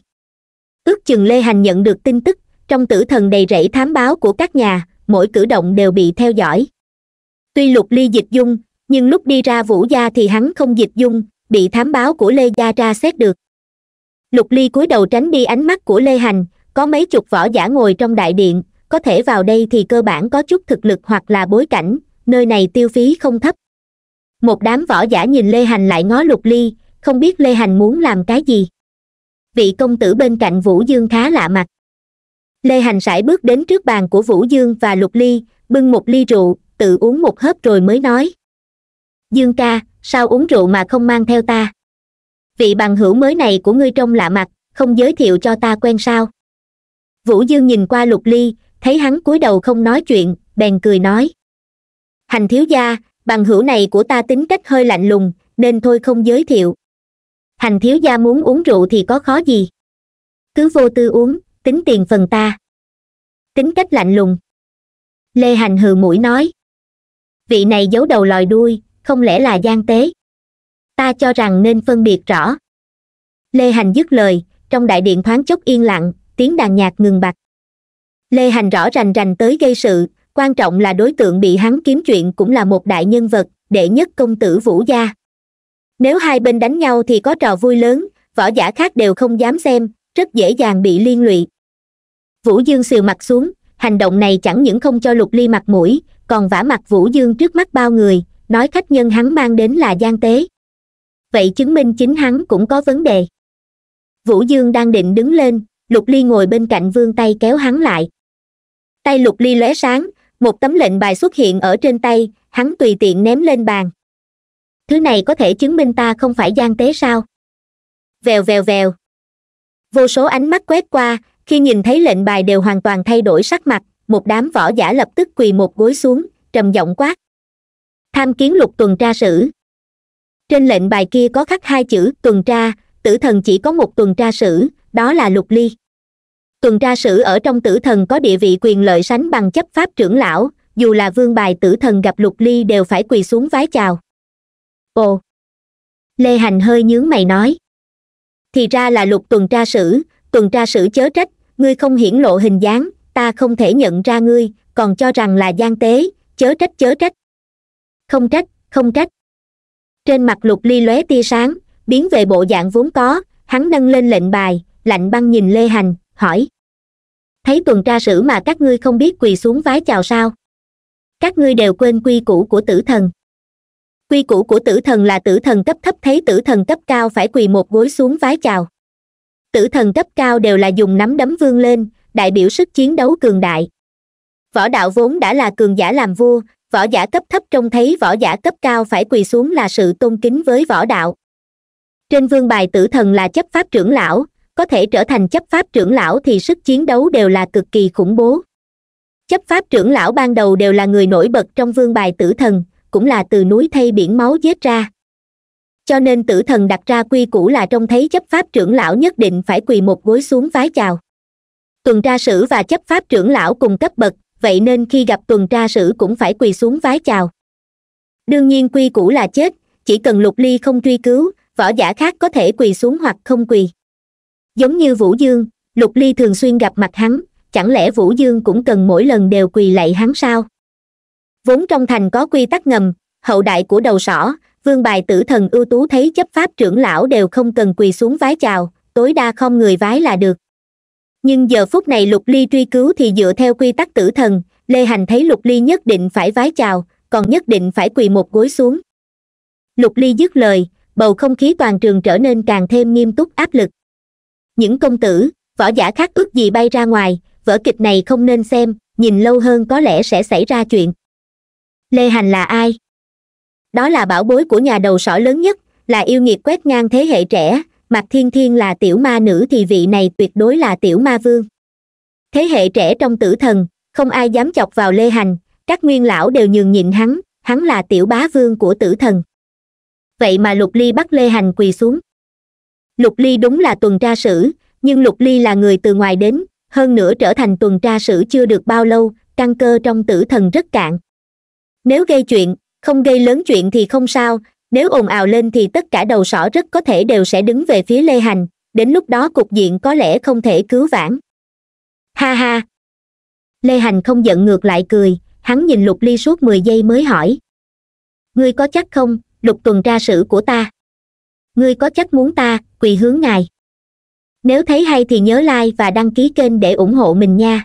[SPEAKER 1] ước chừng lê hành nhận được tin tức trong tử thần đầy rẫy thám báo của các nhà mỗi cử động đều bị theo dõi tuy lục ly dịch dung nhưng lúc đi ra vũ gia thì hắn không dịch dung bị thám báo của lê gia tra xét được lục ly cúi đầu tránh đi ánh mắt của lê hành có mấy chục võ giả ngồi trong đại điện có thể vào đây thì cơ bản có chút thực lực hoặc là bối cảnh nơi này tiêu phí không thấp một đám võ giả nhìn lê hành lại ngó lục ly không biết lê hành muốn làm cái gì vị công tử bên cạnh vũ dương khá lạ mặt lê hành sải bước đến trước bàn của vũ dương và lục ly bưng một ly rượu tự uống một hớp rồi mới nói dương ca sao uống rượu mà không mang theo ta vị bằng hữu mới này của ngươi trông lạ mặt không giới thiệu cho ta quen sao vũ dương nhìn qua lục ly thấy hắn cúi đầu không nói chuyện bèn cười nói hành thiếu gia bằng hữu này của ta tính cách hơi lạnh lùng nên thôi không giới thiệu hành thiếu gia muốn uống rượu thì có khó gì cứ vô tư uống tính tiền phần ta tính cách lạnh lùng lê hành hừ mũi nói vị này giấu đầu lòi đuôi không lẽ là gian tế ta cho rằng nên phân biệt rõ lê hành dứt lời trong đại điện thoáng chốc yên lặng tiếng đàn nhạc ngừng bặt lê hành rõ rành rành tới gây sự quan trọng là đối tượng bị hắn kiếm chuyện cũng là một đại nhân vật đệ nhất công tử vũ gia nếu hai bên đánh nhau thì có trò vui lớn võ giả khác đều không dám xem rất dễ dàng bị liên lụy vũ dương sườn mặt xuống hành động này chẳng những không cho lục ly mặt mũi còn vả mặt vũ dương trước mắt bao người nói khách nhân hắn mang đến là gian tế vậy chứng minh chính hắn cũng có vấn đề vũ dương đang định đứng lên lục ly ngồi bên cạnh vương tay kéo hắn lại tay lục ly lóe sáng một tấm lệnh bài xuất hiện ở trên tay hắn tùy tiện ném lên bàn thứ này có thể chứng minh ta không phải gian tế sao vèo vèo vèo vô số ánh mắt quét qua khi nhìn thấy lệnh bài đều hoàn toàn thay đổi sắc mặt một đám võ giả lập tức quỳ một gối xuống trầm giọng quát tham kiến lục tuần tra sử trên lệnh bài kia có khắc hai chữ tuần tra tử thần chỉ có một tuần tra sử đó là lục ly tuần tra sử ở trong tử thần có địa vị quyền lợi sánh bằng chấp pháp trưởng lão dù là vương bài tử thần gặp lục ly đều phải quỳ xuống vái chào ồ lê hành hơi nhướng mày nói thì ra là lục tuần tra sử tuần tra sử chớ trách ngươi không hiển lộ hình dáng ta không thể nhận ra ngươi còn cho rằng là gian tế chớ trách chớ trách không trách không trách trên mặt lục ly lóe tia sáng biến về bộ dạng vốn có hắn nâng lên lệnh bài lạnh băng nhìn lê hành hỏi thấy tuần tra sử mà các ngươi không biết quỳ xuống vái chào sao các ngươi đều quên quy củ của tử thần quy củ của tử thần là tử thần cấp thấp thấy tử thần cấp cao phải quỳ một gối xuống vái chào tử thần cấp cao đều là dùng nắm đấm vương lên đại biểu sức chiến đấu cường đại võ đạo vốn đã là cường giả làm vua võ giả cấp thấp trông thấy võ giả cấp cao phải quỳ xuống là sự tôn kính với võ đạo trên vương bài tử thần là chấp pháp trưởng lão có thể trở thành chấp pháp trưởng lão thì sức chiến đấu đều là cực kỳ khủng bố chấp pháp trưởng lão ban đầu đều là người nổi bật trong vương bài tử thần cũng là từ núi thay biển máu giết ra cho nên tử thần đặt ra quy củ là trông thấy chấp pháp trưởng lão nhất định phải quỳ một gối xuống vái chào tuần tra sử và chấp pháp trưởng lão cùng cấp bậc vậy nên khi gặp tuần tra sử cũng phải quỳ xuống vái chào đương nhiên quy củ là chết chỉ cần lục ly không truy cứu võ giả khác có thể quỳ xuống hoặc không quỳ giống như vũ dương lục ly thường xuyên gặp mặt hắn chẳng lẽ vũ dương cũng cần mỗi lần đều quỳ lạy hắn sao vốn trong thành có quy tắc ngầm hậu đại của đầu sỏ vương bài tử thần ưu tú thấy chấp pháp trưởng lão đều không cần quỳ xuống vái chào tối đa không người vái là được nhưng giờ phút này lục ly truy cứu thì dựa theo quy tắc tử thần lê hành thấy lục ly nhất định phải vái chào còn nhất định phải quỳ một gối xuống lục ly dứt lời bầu không khí toàn trường trở nên càng thêm nghiêm túc áp lực những công tử võ giả khác ước gì bay ra ngoài vở kịch này không nên xem nhìn lâu hơn có lẽ sẽ xảy ra chuyện lê hành là ai đó là bảo bối của nhà đầu sỏ lớn nhất là yêu nghiệt quét ngang thế hệ trẻ mặt thiên thiên là tiểu ma nữ thì vị này tuyệt đối là tiểu ma vương thế hệ trẻ trong tử thần không ai dám chọc vào lê hành các nguyên lão đều nhường nhịn hắn hắn là tiểu bá vương của tử thần vậy mà lục ly bắt lê hành quỳ xuống lục ly đúng là tuần tra sử nhưng lục ly là người từ ngoài đến hơn nữa trở thành tuần tra sử chưa được bao lâu căn cơ trong tử thần rất cạn nếu gây chuyện không gây lớn chuyện thì không sao nếu ồn ào lên thì tất cả đầu sỏ rất có thể đều sẽ đứng về phía lê hành đến lúc đó cục diện có lẽ không thể cứu vãn ha ha lê hành không giận ngược lại cười hắn nhìn lục ly suốt mười giây mới hỏi ngươi có chắc không lục tuần tra sử của ta ngươi có chắc muốn ta quỳ hướng ngài nếu thấy hay thì nhớ like và đăng ký kênh để ủng hộ mình nha